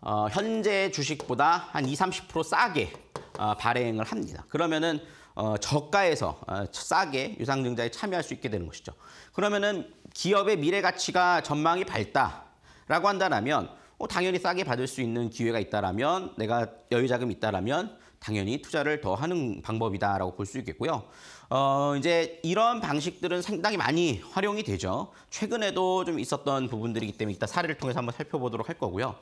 어, 현재 주식보다 한 20, 30% 싸게 어, 발행을 합니다. 그러면은 어, 저가에서 어, 싸게 유상증자에 참여할 수 있게 되는 것이죠. 그러면은 기업의 미래 가치가 전망이 밝다라고 한다면 어, 당연히 싸게 받을 수 있는 기회가 있다라면 내가 여유 자금이 있다라면 당연히 투자를 더 하는 방법이다라고 볼 수 있겠고요. 어, 이제 이런 방식들은 상당히 많이 활용이 되죠. 최근에도 좀 있었던 부분들이기 때문에 이따 사례를 통해서 한번 살펴보도록 할 거고요.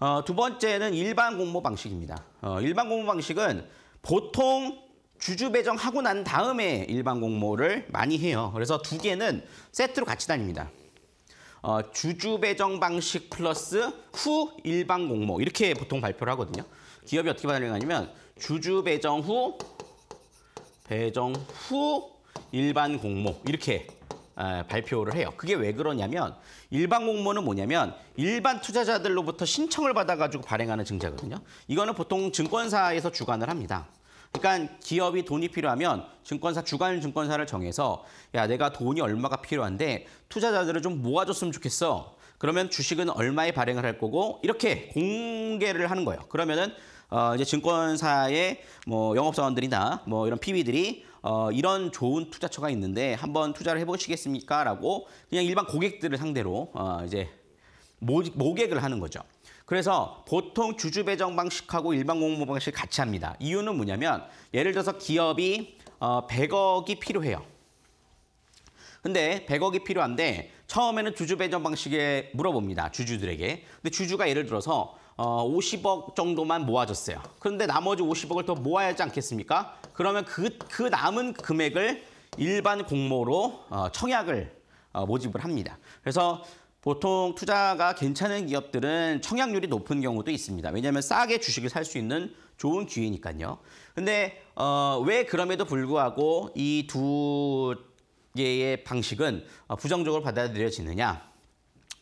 어, 두 번째는 일반 공모 방식입니다. 어, 일반 공모 방식은 보통 주주 배정하고 난 다음에 일반 공모를 많이 해요. 그래서 두 개는 세트로 같이 다닙니다. 어, 주주 배정 방식 플러스 후 일반 공모 이렇게 보통 발표를 하거든요. 기업이 어떻게 반응하냐면 주주 배정 후 배정 후 일반 공모 이렇게 발표를 해요. 그게 왜 그러냐면 일반 공모는 뭐냐면 일반 투자자들로부터 신청을 받아가지고 발행하는 증자거든요. 이거는 보통 증권사에서 주관을 합니다. 그러니까 기업이 돈이 필요하면 증권사 주관 증권사를 정해서 야 내가 돈이 얼마가 필요한데 투자자들을 좀 모아줬으면 좋겠어. 그러면 주식은 얼마에 발행을 할 거고 이렇게 공개를 하는 거예요. 그러면은 어 이제 증권사의 뭐 영업사원들이나 뭐 이런 PB들이 어 이런 좋은 투자처가 있는데 한번 투자를 해보시겠습니까?라고 그냥 일반 고객들을 상대로 어 이제 모, 모객을 하는 거죠. 그래서 보통 주주 배정 방식하고 일반 공모 방식 같이 합니다. 이유는 뭐냐면 예를 들어서 기업이 100억이 어, 필요해요. 근데 100억이 필요한데 처음에는 주주 배정 방식에 물어봅니다. 주주들에게. 근데 주주가 예를 들어서 어, 50억 정도만 모아졌어요. 그런데 나머지 50억을 더 모아야 하지 않겠습니까? 그러면 그, 그 남은 금액을 일반 공모로 어, 청약을 어, 모집을 합니다. 그래서 보통 투자가 괜찮은 기업들은 청약률이 높은 경우도 있습니다. 왜냐하면 싸게 주식을 살 수 있는 좋은 기회니까요. 근데 어, 왜 그럼에도 불구하고 이 두 개의 방식은 어, 부정적으로 받아들여지느냐?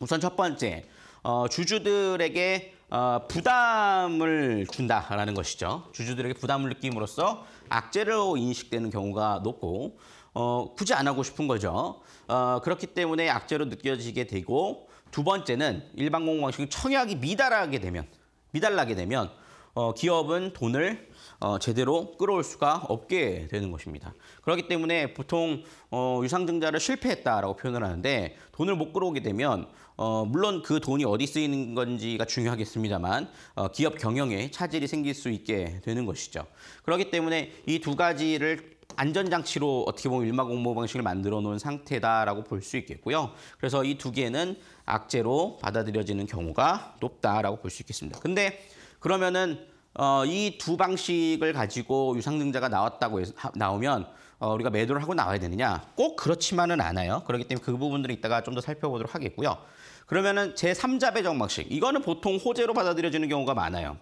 우선 첫 번째, 어, 주주들에게 어, 부담을 준다라는 것이죠. 주주들에게 부담을 느낌으로써 악재로 인식되는 경우가 높고 어, 굳이 안 하고 싶은 거죠. 어, 그렇기 때문에 악재로 느껴지게 되고 두 번째는 일반 공공방식 청약이 미달하게 되면 미달나게 되면 어, 기업은 돈을 어, 제대로 끌어올 수가 없게 되는 것입니다. 그렇기 때문에 보통 어, 유상증자를 실패했다라고 표현을 하는데 돈을 못 끌어오게 되면 어, 물론 그 돈이 어디 쓰이는 건지가 중요하겠습니다만 어, 기업 경영에 차질이 생길 수 있게 되는 것이죠. 그렇기 때문에 이 두 가지를 안전장치로 어떻게 보면 일마공모 방식을 만들어 놓은 상태다라고 볼 수 있겠고요. 그래서 이 두 개는 악재로 받아들여지는 경우가 높다라고 볼 수 있겠습니다. 근데 그러면은 어, 이두 방식을 가지고 유상증자가 나왔다고 해서, 하, 나오면 어, 우리가 매도를 하고 나와야 되느냐? 꼭 그렇지만은 않아요. 그렇기 때문에 그 부분들은 이따가 좀 더 살펴보도록 하겠고요. 그러면은 제삼자 배정 방식. 이거는 보통 호재로 받아들여지는 경우가 많아요.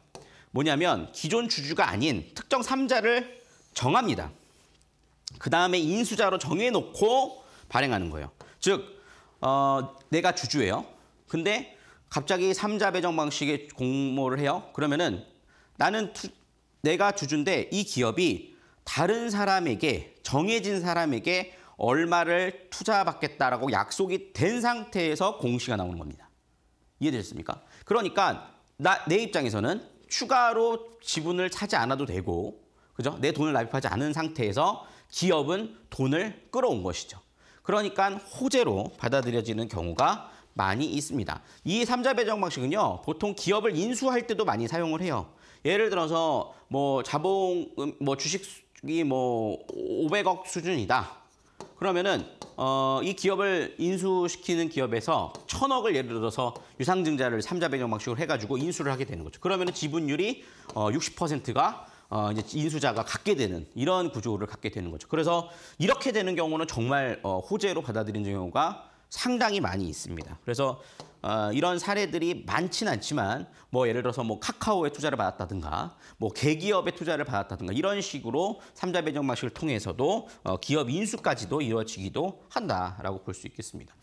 뭐냐면 기존 주주가 아닌 특정 삼자를 정합니다. 그 다음에 인수자로 정해놓고 발행하는 거예요. 즉, 어, 내가 주주예요. 근데 갑자기 3자 배정 방식의 공모를 해요. 그러면은 나는 투, 내가 주주인데 이 기업이 다른 사람에게 정해진 사람에게 얼마를 투자받겠다라고 약속이 된 상태에서 공시가 나오는 겁니다. 이해되셨습니까? 그러니까 나, 내 입장에서는 추가로 지분을 차지 않아도 되고 그죠? 내 돈을 납입하지 않은 상태에서 기업은 돈을 끌어온 것이죠. 그러니까 호재로 받아들여지는 경우가 많이 있습니다. 이3자 배정 방식은요. 보통 기업을 인수할 때도 많이 사용을 해요. 예를 들어서 뭐 자본 뭐 주식이 뭐 500억 수준이다. 그러면은 어, 이 기업을 인수시키는 기업에서 천억을 예를 들어서 유상증자를 3자 배정 방식으로 해가지고 인수를 하게 되는 거죠. 그러면 은 지분율이 어, 60%가 어, 이제 인수자가 갖게 되는 이런 구조를 갖게 되는 거죠. 그래서 이렇게 되는 경우는 정말 어, 호재로 받아들이는 경우가 상당히 많이 있습니다. 그래서 어, 이런 사례들이 많진 않지만 뭐 예를 들어서 뭐 카카오에 투자를 받았다든가 뭐 개기업에 투자를 받았다든가 이런 식으로 삼자 배정 방식을 통해서도 어, 기업 인수까지도 이루어지기도 한다라고 볼 수 있겠습니다.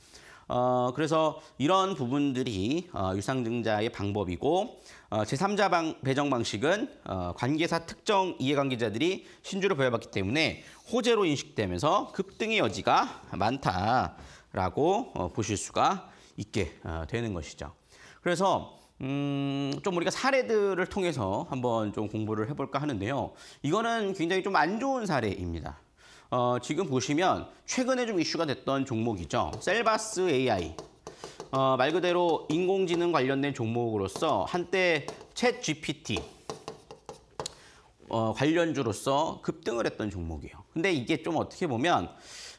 어, 그래서 이런 부분들이 어, 유상증자의 방법이고 어, 제3자 방, 배정 방식은 어, 관계사 특정 이해관계자들이 신주를 보여봤기 때문에 호재로 인식되면서 급등의 여지가 많다라고 어, 보실 수가 있게 어, 되는 것이죠. 그래서 음, 좀 우리가 사례들을 통해서 한번 좀 공부를 해볼까 하는데요. 이거는 굉장히 좀 안 좋은 사례입니다. 어, 지금 보시면 최근에 좀 이슈가 됐던 종목이죠. 셀바스 AI. 어, 말 그대로 인공지능 관련된 종목으로서 한때 챗 GPT 어, 관련주로서 급등을 했던 종목이에요. 근데 이게 좀 어떻게 보면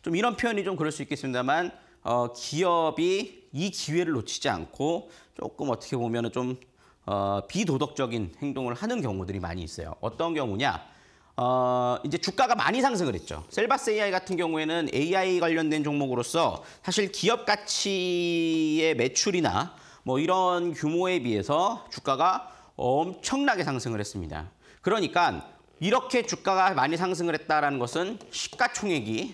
좀 이런 표현이 좀 그럴 수 있겠습니다만 어, 기업이 이 기회를 놓치지 않고 조금 어떻게 보면 좀 어, 비도덕적인 행동을 하는 경우들이 많이 있어요. 어떤 경우냐? 어, 이제 주가가 많이 상승을 했죠. 셀바스 AI 같은 경우에는 AI 관련된 종목으로서 사실 기업 가치의 매출이나 뭐 이런 규모에 비해서 주가가 엄청나게 상승을 했습니다. 그러니까 이렇게 주가가 많이 상승을 했다는 것은 시가총액이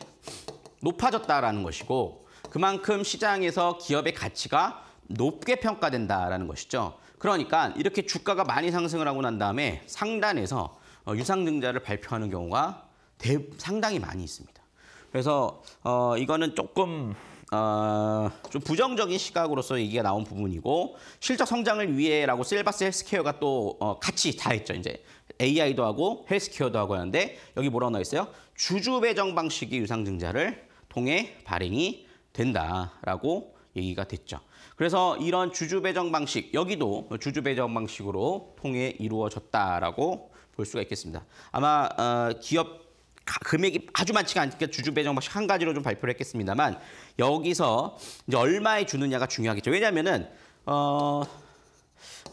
높아졌다라는 것이고 그만큼 시장에서 기업의 가치가 높게 평가된다라는 것이죠. 그러니까 이렇게 주가가 많이 상승을 하고 난 다음에 상단에서 어, 유상증자를 발표하는 경우가 대, 상당히 많이 있습니다. 그래서 어, 이거는 조금 어, 좀 부정적인 시각으로서 얘기가 나온 부분이고 실적 성장을 위해라고 셀바스 헬스케어가 또 어, 같이 다 했죠. 이제 AI도 하고 헬스케어도 하고 하는데 여기 뭐라고 나와 있어요? 주주 배정 방식이 유상증자를 통해 발행이 된다라고 얘기가 됐죠. 그래서 이런 주주 배정 방식 여기도 주주 배정 방식으로 통해 이루어졌다라고 볼 수가 있겠습니다. 아마 어, 기업 금액이 아주 많지가 않으니까 주주 배정 방식 한 가지로 좀 발표를 했겠습니다만 여기서 이제 얼마에 주느냐가 중요하겠죠. 왜냐면은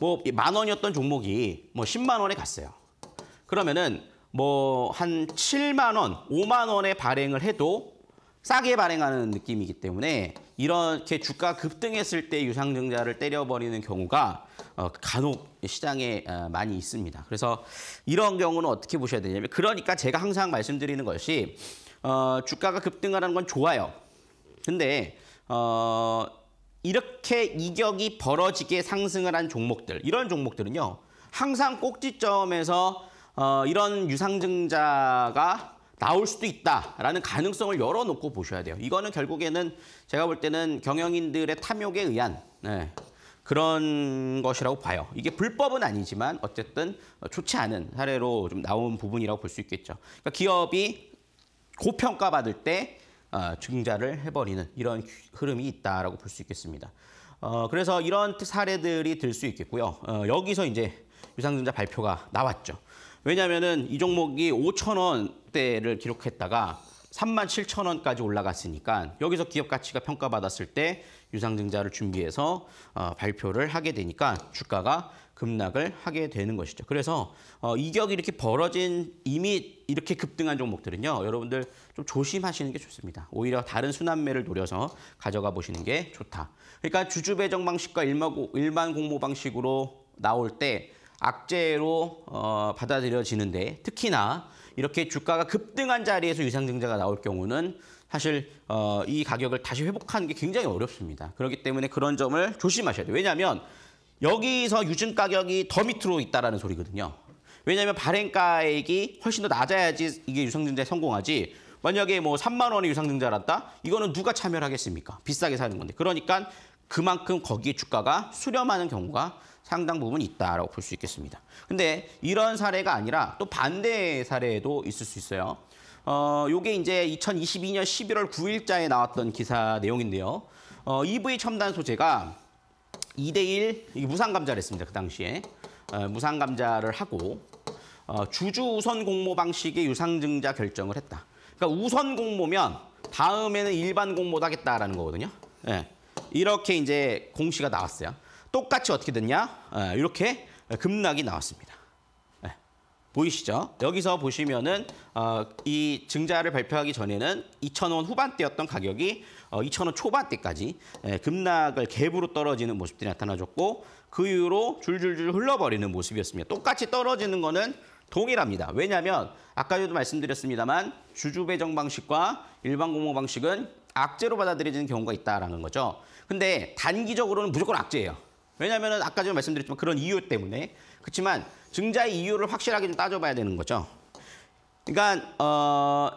어뭐만 원이었던 종목이 뭐십만 원에 갔어요. 그러면은 뭐한 칠만 원, 오만 원에 발행을 해도 싸게 발행하는 느낌이기 때문에 이렇게 주가 급등했을 때 유상증자를 때려버리는 경우가 어, 간혹 시장에 어, 많이 있습니다. 그래서 이런 경우는 어떻게 보셔야 되냐면 그러니까 제가 항상 말씀드리는 것이 어, 주가가 급등하는 건 좋아요. 근데 어, 이렇게 이격이 벌어지게 상승을 한 종목들 이런 종목들은요 항상 꼭지점에서 어, 이런 유상증자가 나올 수도 있다라는 가능성을 열어놓고 보셔야 돼요. 이거는 결국에는 제가 볼 때는 경영인들의 탐욕에 의한 네, 그런 것이라고 봐요. 이게 불법은 아니지만 어쨌든 좋지 않은 사례로 좀 나온 부분이라고 볼 수 있겠죠. 그러니까 기업이 고평가받을 때 어, 증자를 해버리는 이런 흐름이 있다라고 볼 수 있겠습니다. 어, 그래서 이런 사례들이 들 수 있겠고요. 어, 여기서 이제 유상증자 발표가 나왔죠. 왜냐하면은 이 종목이 5천 원대를 기록했다가 3만 7천 원까지 올라갔으니까 여기서 기업 가치가 평가받았을 때 유상증자를 준비해서 어, 발표를 하게 되니까 주가가 급락을 하게 되는 것이죠. 그래서 어, 이격이 이렇게 벌어진 이미 이렇게 급등한 종목들은요. 여러분들 좀 조심하시는 게 좋습니다. 오히려 다른 순환매를 노려서 가져가 보시는 게 좋다. 그러니까 주주 배정 방식과 일반 공모 방식으로 나올 때 악재로 어, 받아들여지는데 특히나 이렇게 주가가 급등한 자리에서 유상증자가 나올 경우는 사실 어, 이 가격을 다시 회복하는 게 굉장히 어렵습니다. 그렇기 때문에 그런 점을 조심하셔야 돼요. 왜냐하면 여기서 유증 가격이 더 밑으로 있다라는 소리거든요. 왜냐하면 발행가액이 훨씬 더 낮아야지 이게 유상증자에 성공하지. 만약에 뭐 3만 원의 유상증자랐다? 이거는 누가 참여를 하겠습니까? 비싸게 사는 건데. 그러니까 그만큼 거기에 주가가 수렴하는 경우가 상당 부분 있다라고 볼 수 있겠습니다. 근데 이런 사례가 아니라 또반대 사례도 있을 수 있어요. 어, 요게 이제 2022년 11월 9일자에 나왔던 기사 내용인데요. 어, EV 첨단 소재가 2대1 무상감자를 했습니다. 그 당시에. 어, 무상감자를 하고 어, 주주 우선 공모 방식의 유상증자 결정을 했다. 그러니까 우선 공모면 다음에는 일반 공모도 하겠다라는 거거든요. 예. 이렇게 이제 공시가 나왔어요. 똑같이 어떻게 됐냐? 예, 이렇게 급락이 나왔습니다. 보이시죠? 여기서 보시면은 어, 이 증자를 발표하기 전에는 2,000원 후반대였던 가격이 어, 2,000원 초반대까지 예, 급락을 갭으로 떨어지는 모습들이 나타나졌고 그 이후로 줄줄줄 흘러버리는 모습이었습니다. 똑같이 떨어지는 거는 동일합니다. 왜냐하면 아까 저도 말씀드렸습니다만 주주 배정 방식과 일반 공모 방식은 악재로 받아들여지는 경우가 있다라는 거죠. 근데 단기적으로는 무조건 악재예요. 왜냐하면 아까 전에 말씀드렸지만 그런 이유 때문에 그렇지만 증자의 이유를 확실하게 좀 따져봐야 되는 거죠. 그러니까 어,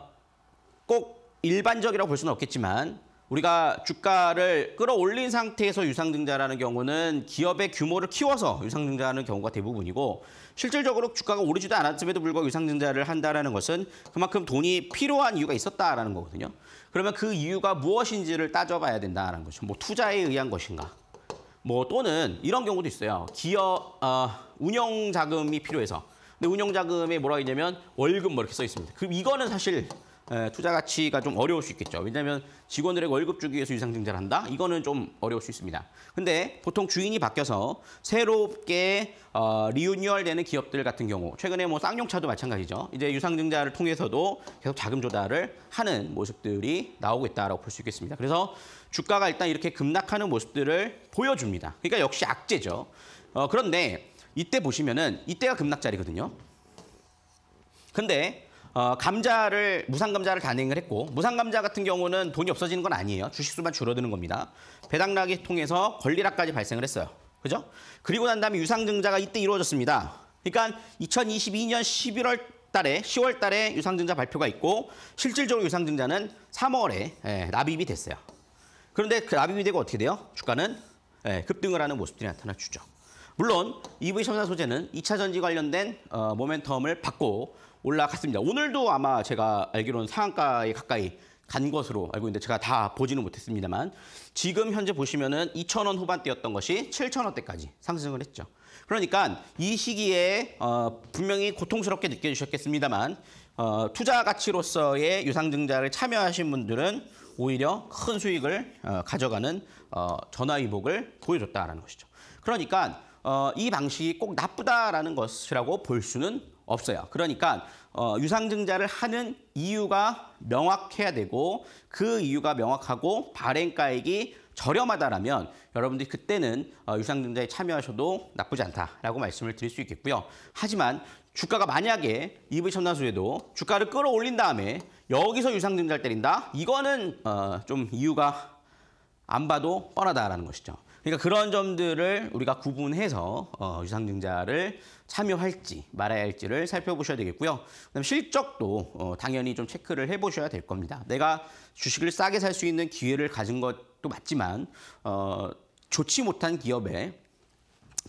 꼭 일반적이라고 볼 수는 없겠지만 우리가 주가를 끌어올린 상태에서 유상증자라는 경우는 기업의 규모를 키워서 유상증자하는 경우가 대부분이고 실질적으로 주가가 오르지도 않았음에도 불구하고 유상증자를 한다는 것은 그만큼 돈이 필요한 이유가 있었다라는 거거든요. 그러면 그 이유가 무엇인지를 따져봐야 된다는 거죠. 뭐 투자에 의한 것인가 뭐 또는 이런 경우도 있어요. 기업 어, 아, 운영 자금이 필요해서. 근데 운영 자금에 뭐라 했냐면 월급 뭐 이렇게 써 있습니다. 그 이거는 사실 에, 예, 투자 가치가 좀 어려울 수 있겠죠. 왜냐하면 직원들의 월급 주기 위해서 유상증자를 한다? 이거는 좀 어려울 수 있습니다. 근데 보통 주인이 바뀌어서 새롭게 어, 리뉴얼되는 기업들 같은 경우 최근에 뭐 쌍용차도 마찬가지죠. 이제 유상증자를 통해서도 계속 자금 조달을 하는 모습들이 나오고 있다고 볼 수 있겠습니다. 그래서 주가가 일단 이렇게 급락하는 모습들을 보여줍니다. 그러니까 역시 악재죠. 어, 그런데 이때 보시면은 이때가 급락자리거든요. 근데 어, 감자를 무상 감자를 단행을 했고 무상 감자 같은 경우는 돈이 없어지는 건 아니에요. 주식 수만 줄어드는 겁니다. 배당락이 통해서 권리락까지 발생을 했어요. 그죠? 그리고 난 다음에 유상증자가 이때 이루어졌습니다. 그러니까 2022년 11월 달에 10월 달에 유상증자 발표가 있고 실질적으로 유상증자는 3월에 예, 납입이 됐어요. 그런데 그 납입이 되고 어떻게 돼요? 주가는 예, 급등을 하는 모습들이 나타나 주죠. 물론 EV 첨단 소재는 2차 전지 관련된 어, 모멘텀을 받고 올라갔습니다. 오늘도 아마 제가 알기로는 상한가에 가까이 간 것으로 알고 있는데 제가 다 보지는 못했습니다만 지금 현재 보시면은 2,000원 후반대였던 것이 7,000원대까지 상승을 했죠. 그러니까 이 시기에 어, 분명히 고통스럽게 느껴주셨겠습니다만 어, 투자 가치로서의 유상증자를 참여하신 분들은 오히려 큰 수익을 어, 가져가는 어, 전화위복을 보여줬다라는 것이죠. 그러니까 어, 이 방식이 꼭 나쁘다라는 것이라고 볼 수는 없어요. 그러니까 유상증자를 하는 이유가 명확해야 되고 그 이유가 명확하고 발행가액이 저렴하다라면 여러분들이 그때는 유상증자에 참여하셔도 나쁘지 않다라고 말씀을 드릴 수 있겠고요. 하지만 주가가 만약에 이 e v 첨단수에도 주가를 끌어올린 다음에 여기서 유상증자를 때린다? 이거는 어, 좀 이유가 안 봐도 뻔하다라는 것이죠. 그러니까 그런 점들을 우리가 구분해서 어, 유상증자를 참여할지 말아야 할지를 살펴보셔야 되겠고요. 그다음 실적도 어, 당연히 좀 체크를 해보셔야 될 겁니다. 내가 주식을 싸게 살 수 있는 기회를 가진 것도 맞지만 어, 좋지 못한 기업에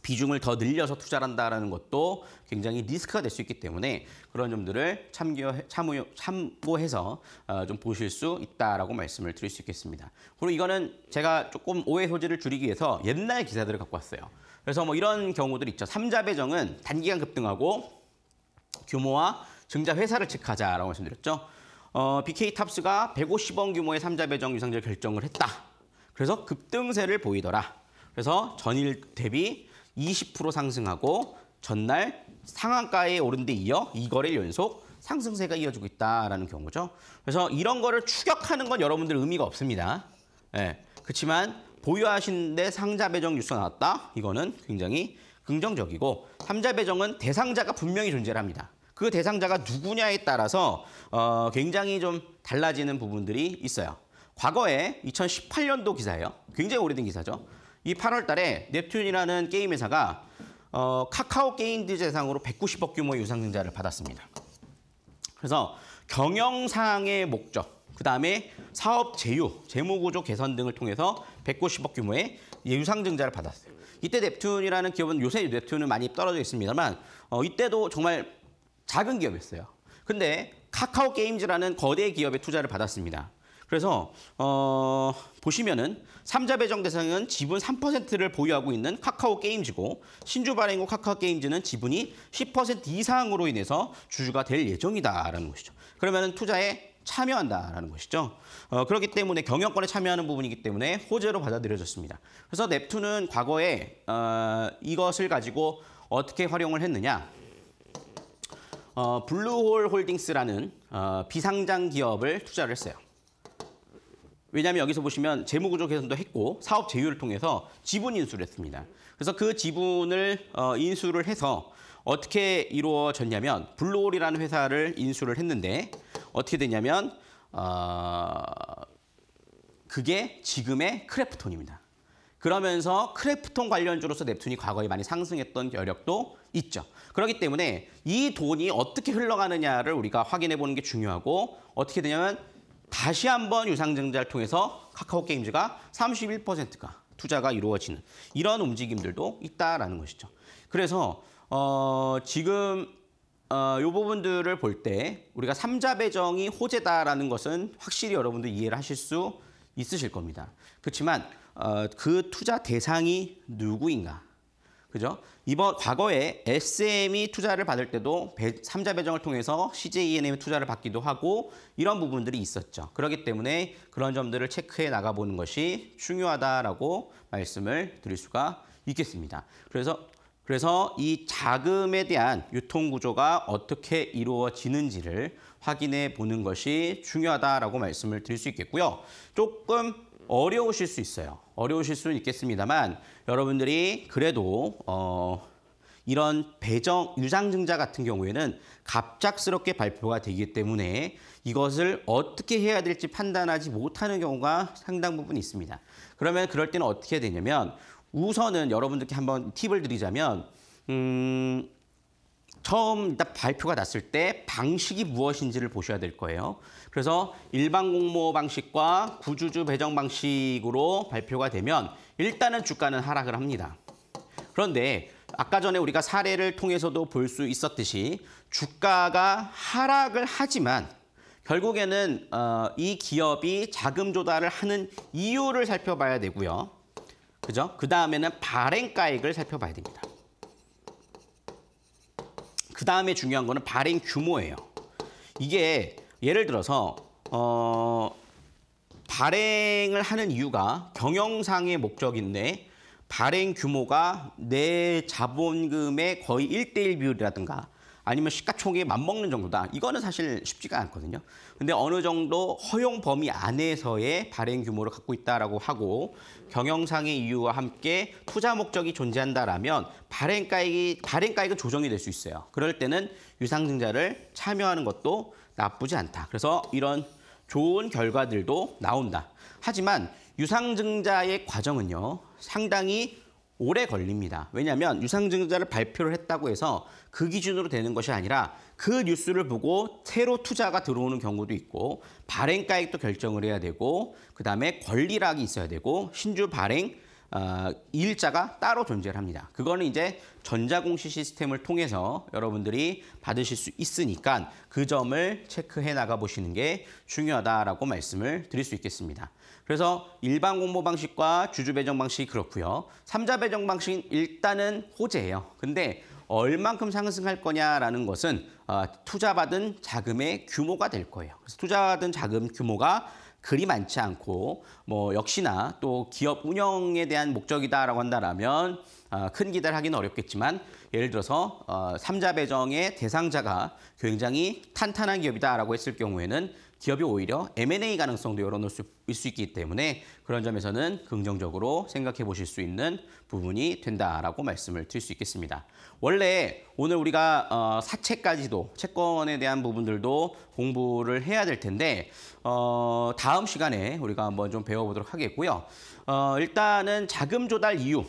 비중을 더 늘려서 투자한다라는 것도 굉장히 리스크가 될 수 있기 때문에 그런 점들을 참교, 참우, 참고해서 어, 좀 보실 수 있다라고 말씀을 드릴 수 있겠습니다. 그리고 이거는 제가 조금 오해 소지를 줄이기 위해서 옛날 기사들을 갖고 왔어요. 그래서 뭐 이런 경우들 있죠. 삼자 배정은 단기간 급등하고 규모와 증자 회사를 체크하자라고 말씀드렸죠. 어, BK 탑스가 150원 규모의 삼자 배정 유상자 결정을 했다. 그래서 급등세를 보이더라. 그래서 전일 대비 20% 상승하고 전날 상한가에 오른 데 이어 이거래 연속 상승세가 이어지고 있다라는 경우죠. 그래서 이런 거를 추격하는 건 여러분들 의미가 없습니다. 예. 그렇지만 보유하신데 상자 배정 뉴스 나왔다. 이거는 굉장히 긍정적이고 삼자 배정은 대상자가 분명히 존재를 합니다. 그 대상자가 누구냐에 따라서 어, 굉장히 좀 달라지는 부분들이 있어요. 과거에 2018년도 기사예요. 굉장히 오래된 기사죠. 이 8월 달에 넵튠이라는 게임 회사가 어, 카카오 게임즈 대상으로 190억 규모 유상증자를 받았습니다. 그래서 경영상의 목적, 그 다음에 사업 제휴, 재무구조 개선 등을 통해서 190억 규모의 예, 유상증자를 받았어요. 이때 넵튠이라는 기업은 요새 넵튠은 많이 떨어져 있습니다만 어, 이때도 정말 작은 기업이었어요. 근데 카카오 게임즈라는 거대 기업의 투자를 받았습니다. 그래서 어, 보시면은 삼자배정 대상은 지분 3%를 보유하고 있는 카카오 게임즈고 신주 발행후 카카오 게임즈는 지분이 10% 이상으로 인해서 주주가 될 예정이다라는 것이죠. 그러면 투자에 참여한다라는 것이죠. 어, 그렇기 때문에 경영권에 참여하는 부분이기 때문에 호재로 받아들여졌습니다. 그래서 넵툰은 과거에 어, 이것을 가지고 어떻게 활용을 했느냐. 어, 블루홀 홀딩스라는 어, 비상장 기업을 투자를 했어요. 왜냐하면 여기서 보시면 재무구조 개선도 했고 사업 제휴를 통해서 지분 인수를 했습니다. 그래서 그 지분을 어, 인수를 해서 어떻게 이루어졌냐면 블루홀이라는 회사를 인수를 했는데 어떻게 되냐면 어, 그게 지금의 크래프톤입니다. 그러면서 크래프톤 관련주로서 넵툰이 과거에 많이 상승했던 여력도 있죠. 그렇기 때문에 이 돈이 어떻게 흘러가느냐를 우리가 확인해 보는 게 중요하고 어떻게 되냐면 다시 한번 유상증자를 통해서 카카오 게임즈가 31%가 투자가 이루어지는 이런 움직임들도 있다라는 것이죠. 그래서 어, 지금 어, 요 부분들을 볼 때 우리가 삼자 배정이 호재다라는 것은 확실히 여러분들 이해를 하실 수 있으실 겁니다. 그렇지만 어, 그 투자 대상이 누구인가? 그죠? 이번 과거에 SM이 e 투자를 받을 때도 삼자 배정을 통해서 c j e n m 투자를 받기도 하고 이런 부분들이 있었죠. 그렇기 때문에 그런 점들을 체크해 나가보는 것이 중요하다라고 말씀을 드릴 수가 있겠습니다. 그래서 그래서 이 자금에 대한 유통 구조가 어떻게 이루어지는지를 확인해 보는 것이 중요하다라고 말씀을 드릴 수 있겠고요. 조금 어려우실 수 있어요. 어려우실 수는 있겠습니다만 여러분들이 그래도 어, 이런 배정 유상증자 같은 경우에는 갑작스럽게 발표가 되기 때문에 이것을 어떻게 해야 될지 판단하지 못하는 경우가 상당 부분 있습니다. 그러면 그럴 때는 어떻게 되냐면 우선은 여러분들께 한번 팁을 드리자면 음, 처음 딱 발표가 났을 때 방식이 무엇인지를 보셔야 될 거예요. 그래서 일반 공모 방식과 구주주 배정 방식으로 발표가 되면 일단은 주가는 하락을 합니다. 그런데 아까 전에 우리가 사례를 통해서도 볼 수 있었듯이 주가가 하락을 하지만 결국에는 어, 이 기업이 자금 조달을 하는 이유를 살펴봐야 되고요. 그죠? 그 다음에는 발행가액을 살펴봐야 됩니다. 그 다음에 중요한 거는 발행 규모예요. 이게 예를 들어서 어, 발행을 하는 이유가 경영상의 목적인데 발행 규모가 내 자본금의 거의 1대1 비율이라든가 아니면 시가총액에 맞먹는 정도다. 이거는 사실 쉽지가 않거든요. 근데 어느 정도 허용 범위 안에서의 발행 규모를 갖고 있다라고 하고 경영상의 이유와 함께 투자 목적이 존재한다라면 발행가액이 발행가액은 조정이 될 수 있어요. 그럴 때는 유상증자를 참여하는 것도 나쁘지 않다. 그래서 이런 좋은 결과들도 나온다. 하지만 유상증자의 과정은요, 상당히 오래 걸립니다. 왜냐하면 유상증자를 발표를 했다고 해서 그 기준으로 되는 것이 아니라 그 뉴스를 보고 새로 투자가 들어오는 경우도 있고 발행가액도 결정을 해야 되고 그다음에 권리락이 있어야 되고 신주 발행 어, 일자가 따로 존재를 합니다. 그거는 이제 전자공시 시스템을 통해서 여러분들이 받으실 수 있으니까 그 점을 체크해 나가보시는 게 중요하다라고 말씀을 드릴 수 있겠습니다. 그래서 일반 공모 방식과 주주 배정 방식이 그렇고요. 삼자 배정 방식은 일단은 호재예요. 근데 얼만큼 상승할 거냐라는 것은 아, 투자받은 자금의 규모가 될 거예요. 그래서 투자받은 자금 규모가 그리 많지 않고 뭐 역시나 또 기업 운영에 대한 목적이다라고 한다라면 아, 큰 기대를 하기는 어렵겠지만 예를 들어서 어, 삼자 배정의 대상자가 굉장히 탄탄한 기업이다라고 했을 경우에는 기업이 오히려 M&A 가능성도 열어놓을 수, 수 있기 때문에 그런 점에서는 긍정적으로 생각해 보실 수 있는 부분이 된다라고 말씀을 드릴 수 있겠습니다. 원래 오늘 우리가 어, 사채까지도 채권에 대한 부분들도 공부를 해야 될 텐데 어, 다음 시간에 우리가 한번 좀 배워보도록 하겠고요. 어, 일단은 자금 조달 이유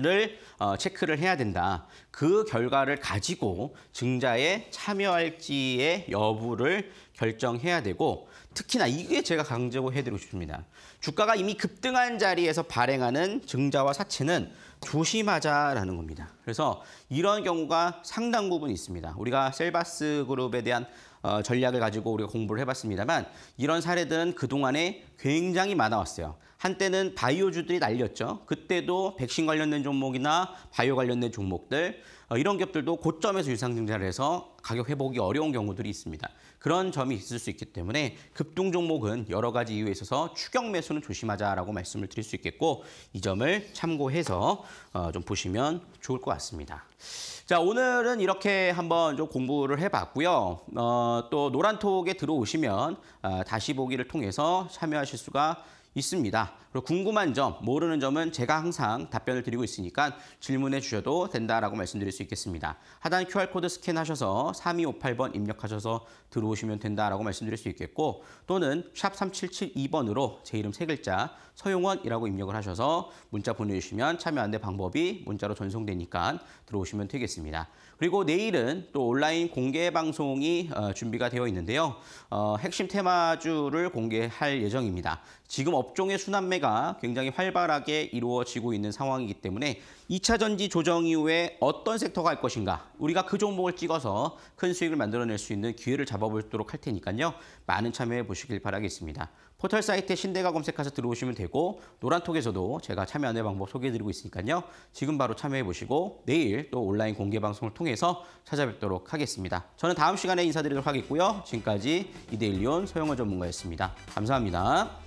를 어, 체크를 해야 된다. 그 결과를 가지고 증자에 참여할지의 여부를 결정해야 되고 특히나 이게 제가 강조해드리고 싶습니다. 주가가 이미 급등한 자리에서 발행하는 증자와 사채는 조심하자라는 겁니다. 그래서 이런 경우가 상당 부분 있습니다. 우리가 셀바스 그룹에 대한 어, 전략을 가지고 우리가 공부를 해봤습니다만 이런 사례들은 그동안에 굉장히 많아왔어요. 한때는 바이오주들이 날렸죠. 그때도 백신 관련된 종목이나 바이오 관련된 종목들 어, 이런 기업들도 고점에서 유상증자를 해서 가격 회복이 어려운 경우들이 있습니다. 그런 점이 있을 수 있기 때문에 급등 종목은 여러 가지 이유에 있어서 추격 매수는 조심하자라고 말씀을 드릴 수 있겠고 이 점을 참고해서 어, 좀 보시면 좋을 것 같습니다. 자 오늘은 이렇게 한번 좀 공부를 해봤고요. 어, 또 노란톡에 들어오시면 아, 다시 보기를 통해서 참여하실 수가 있습니다. 그리고 궁금한 점, 모르는 점은 제가 항상 답변을 드리고 있으니까 질문해 주셔도 된다라고 말씀드릴 수 있겠습니다. 하단 QR코드 스캔하셔서 3258번 입력하셔서 들어오시면 된다라고 말씀드릴 수 있겠고 또는 샵 3772번으로 제 이름 세 글자 서용원이라고 입력을 하셔서 문자 보내주시면 참여 안내 방법이 문자로 전송되니까 들어오시면 되겠습니다. 그리고 내일은 또 온라인 공개 방송이 어, 준비가 되어 있는데요. 어, 핵심 테마주를 공개할 예정입니다. 지금 업종의 순환매가 굉장히 활발하게 이루어지고 있는 상황이기 때문에 2차 전지 조정 이후에 어떤 섹터가 할 것인가 우리가 그 종목을 찍어서 큰 수익을 만들어낼 수 있는 기회를 잡아보도록 할 테니까요. 많은 참여해 보시길 바라겠습니다. 포털 사이트에 신대가 검색해서 들어오시면 되고 노란톡에서도 제가 참여 안내 방법 소개해드리고 있으니까요. 지금 바로 참여해보시고 내일 또 온라인 공개 방송을 통해서 찾아뵙도록 하겠습니다. 저는 다음 시간에 인사드리도록 하겠고요. 지금까지 이데일리온 서영호 전문가였습니다. 감사합니다.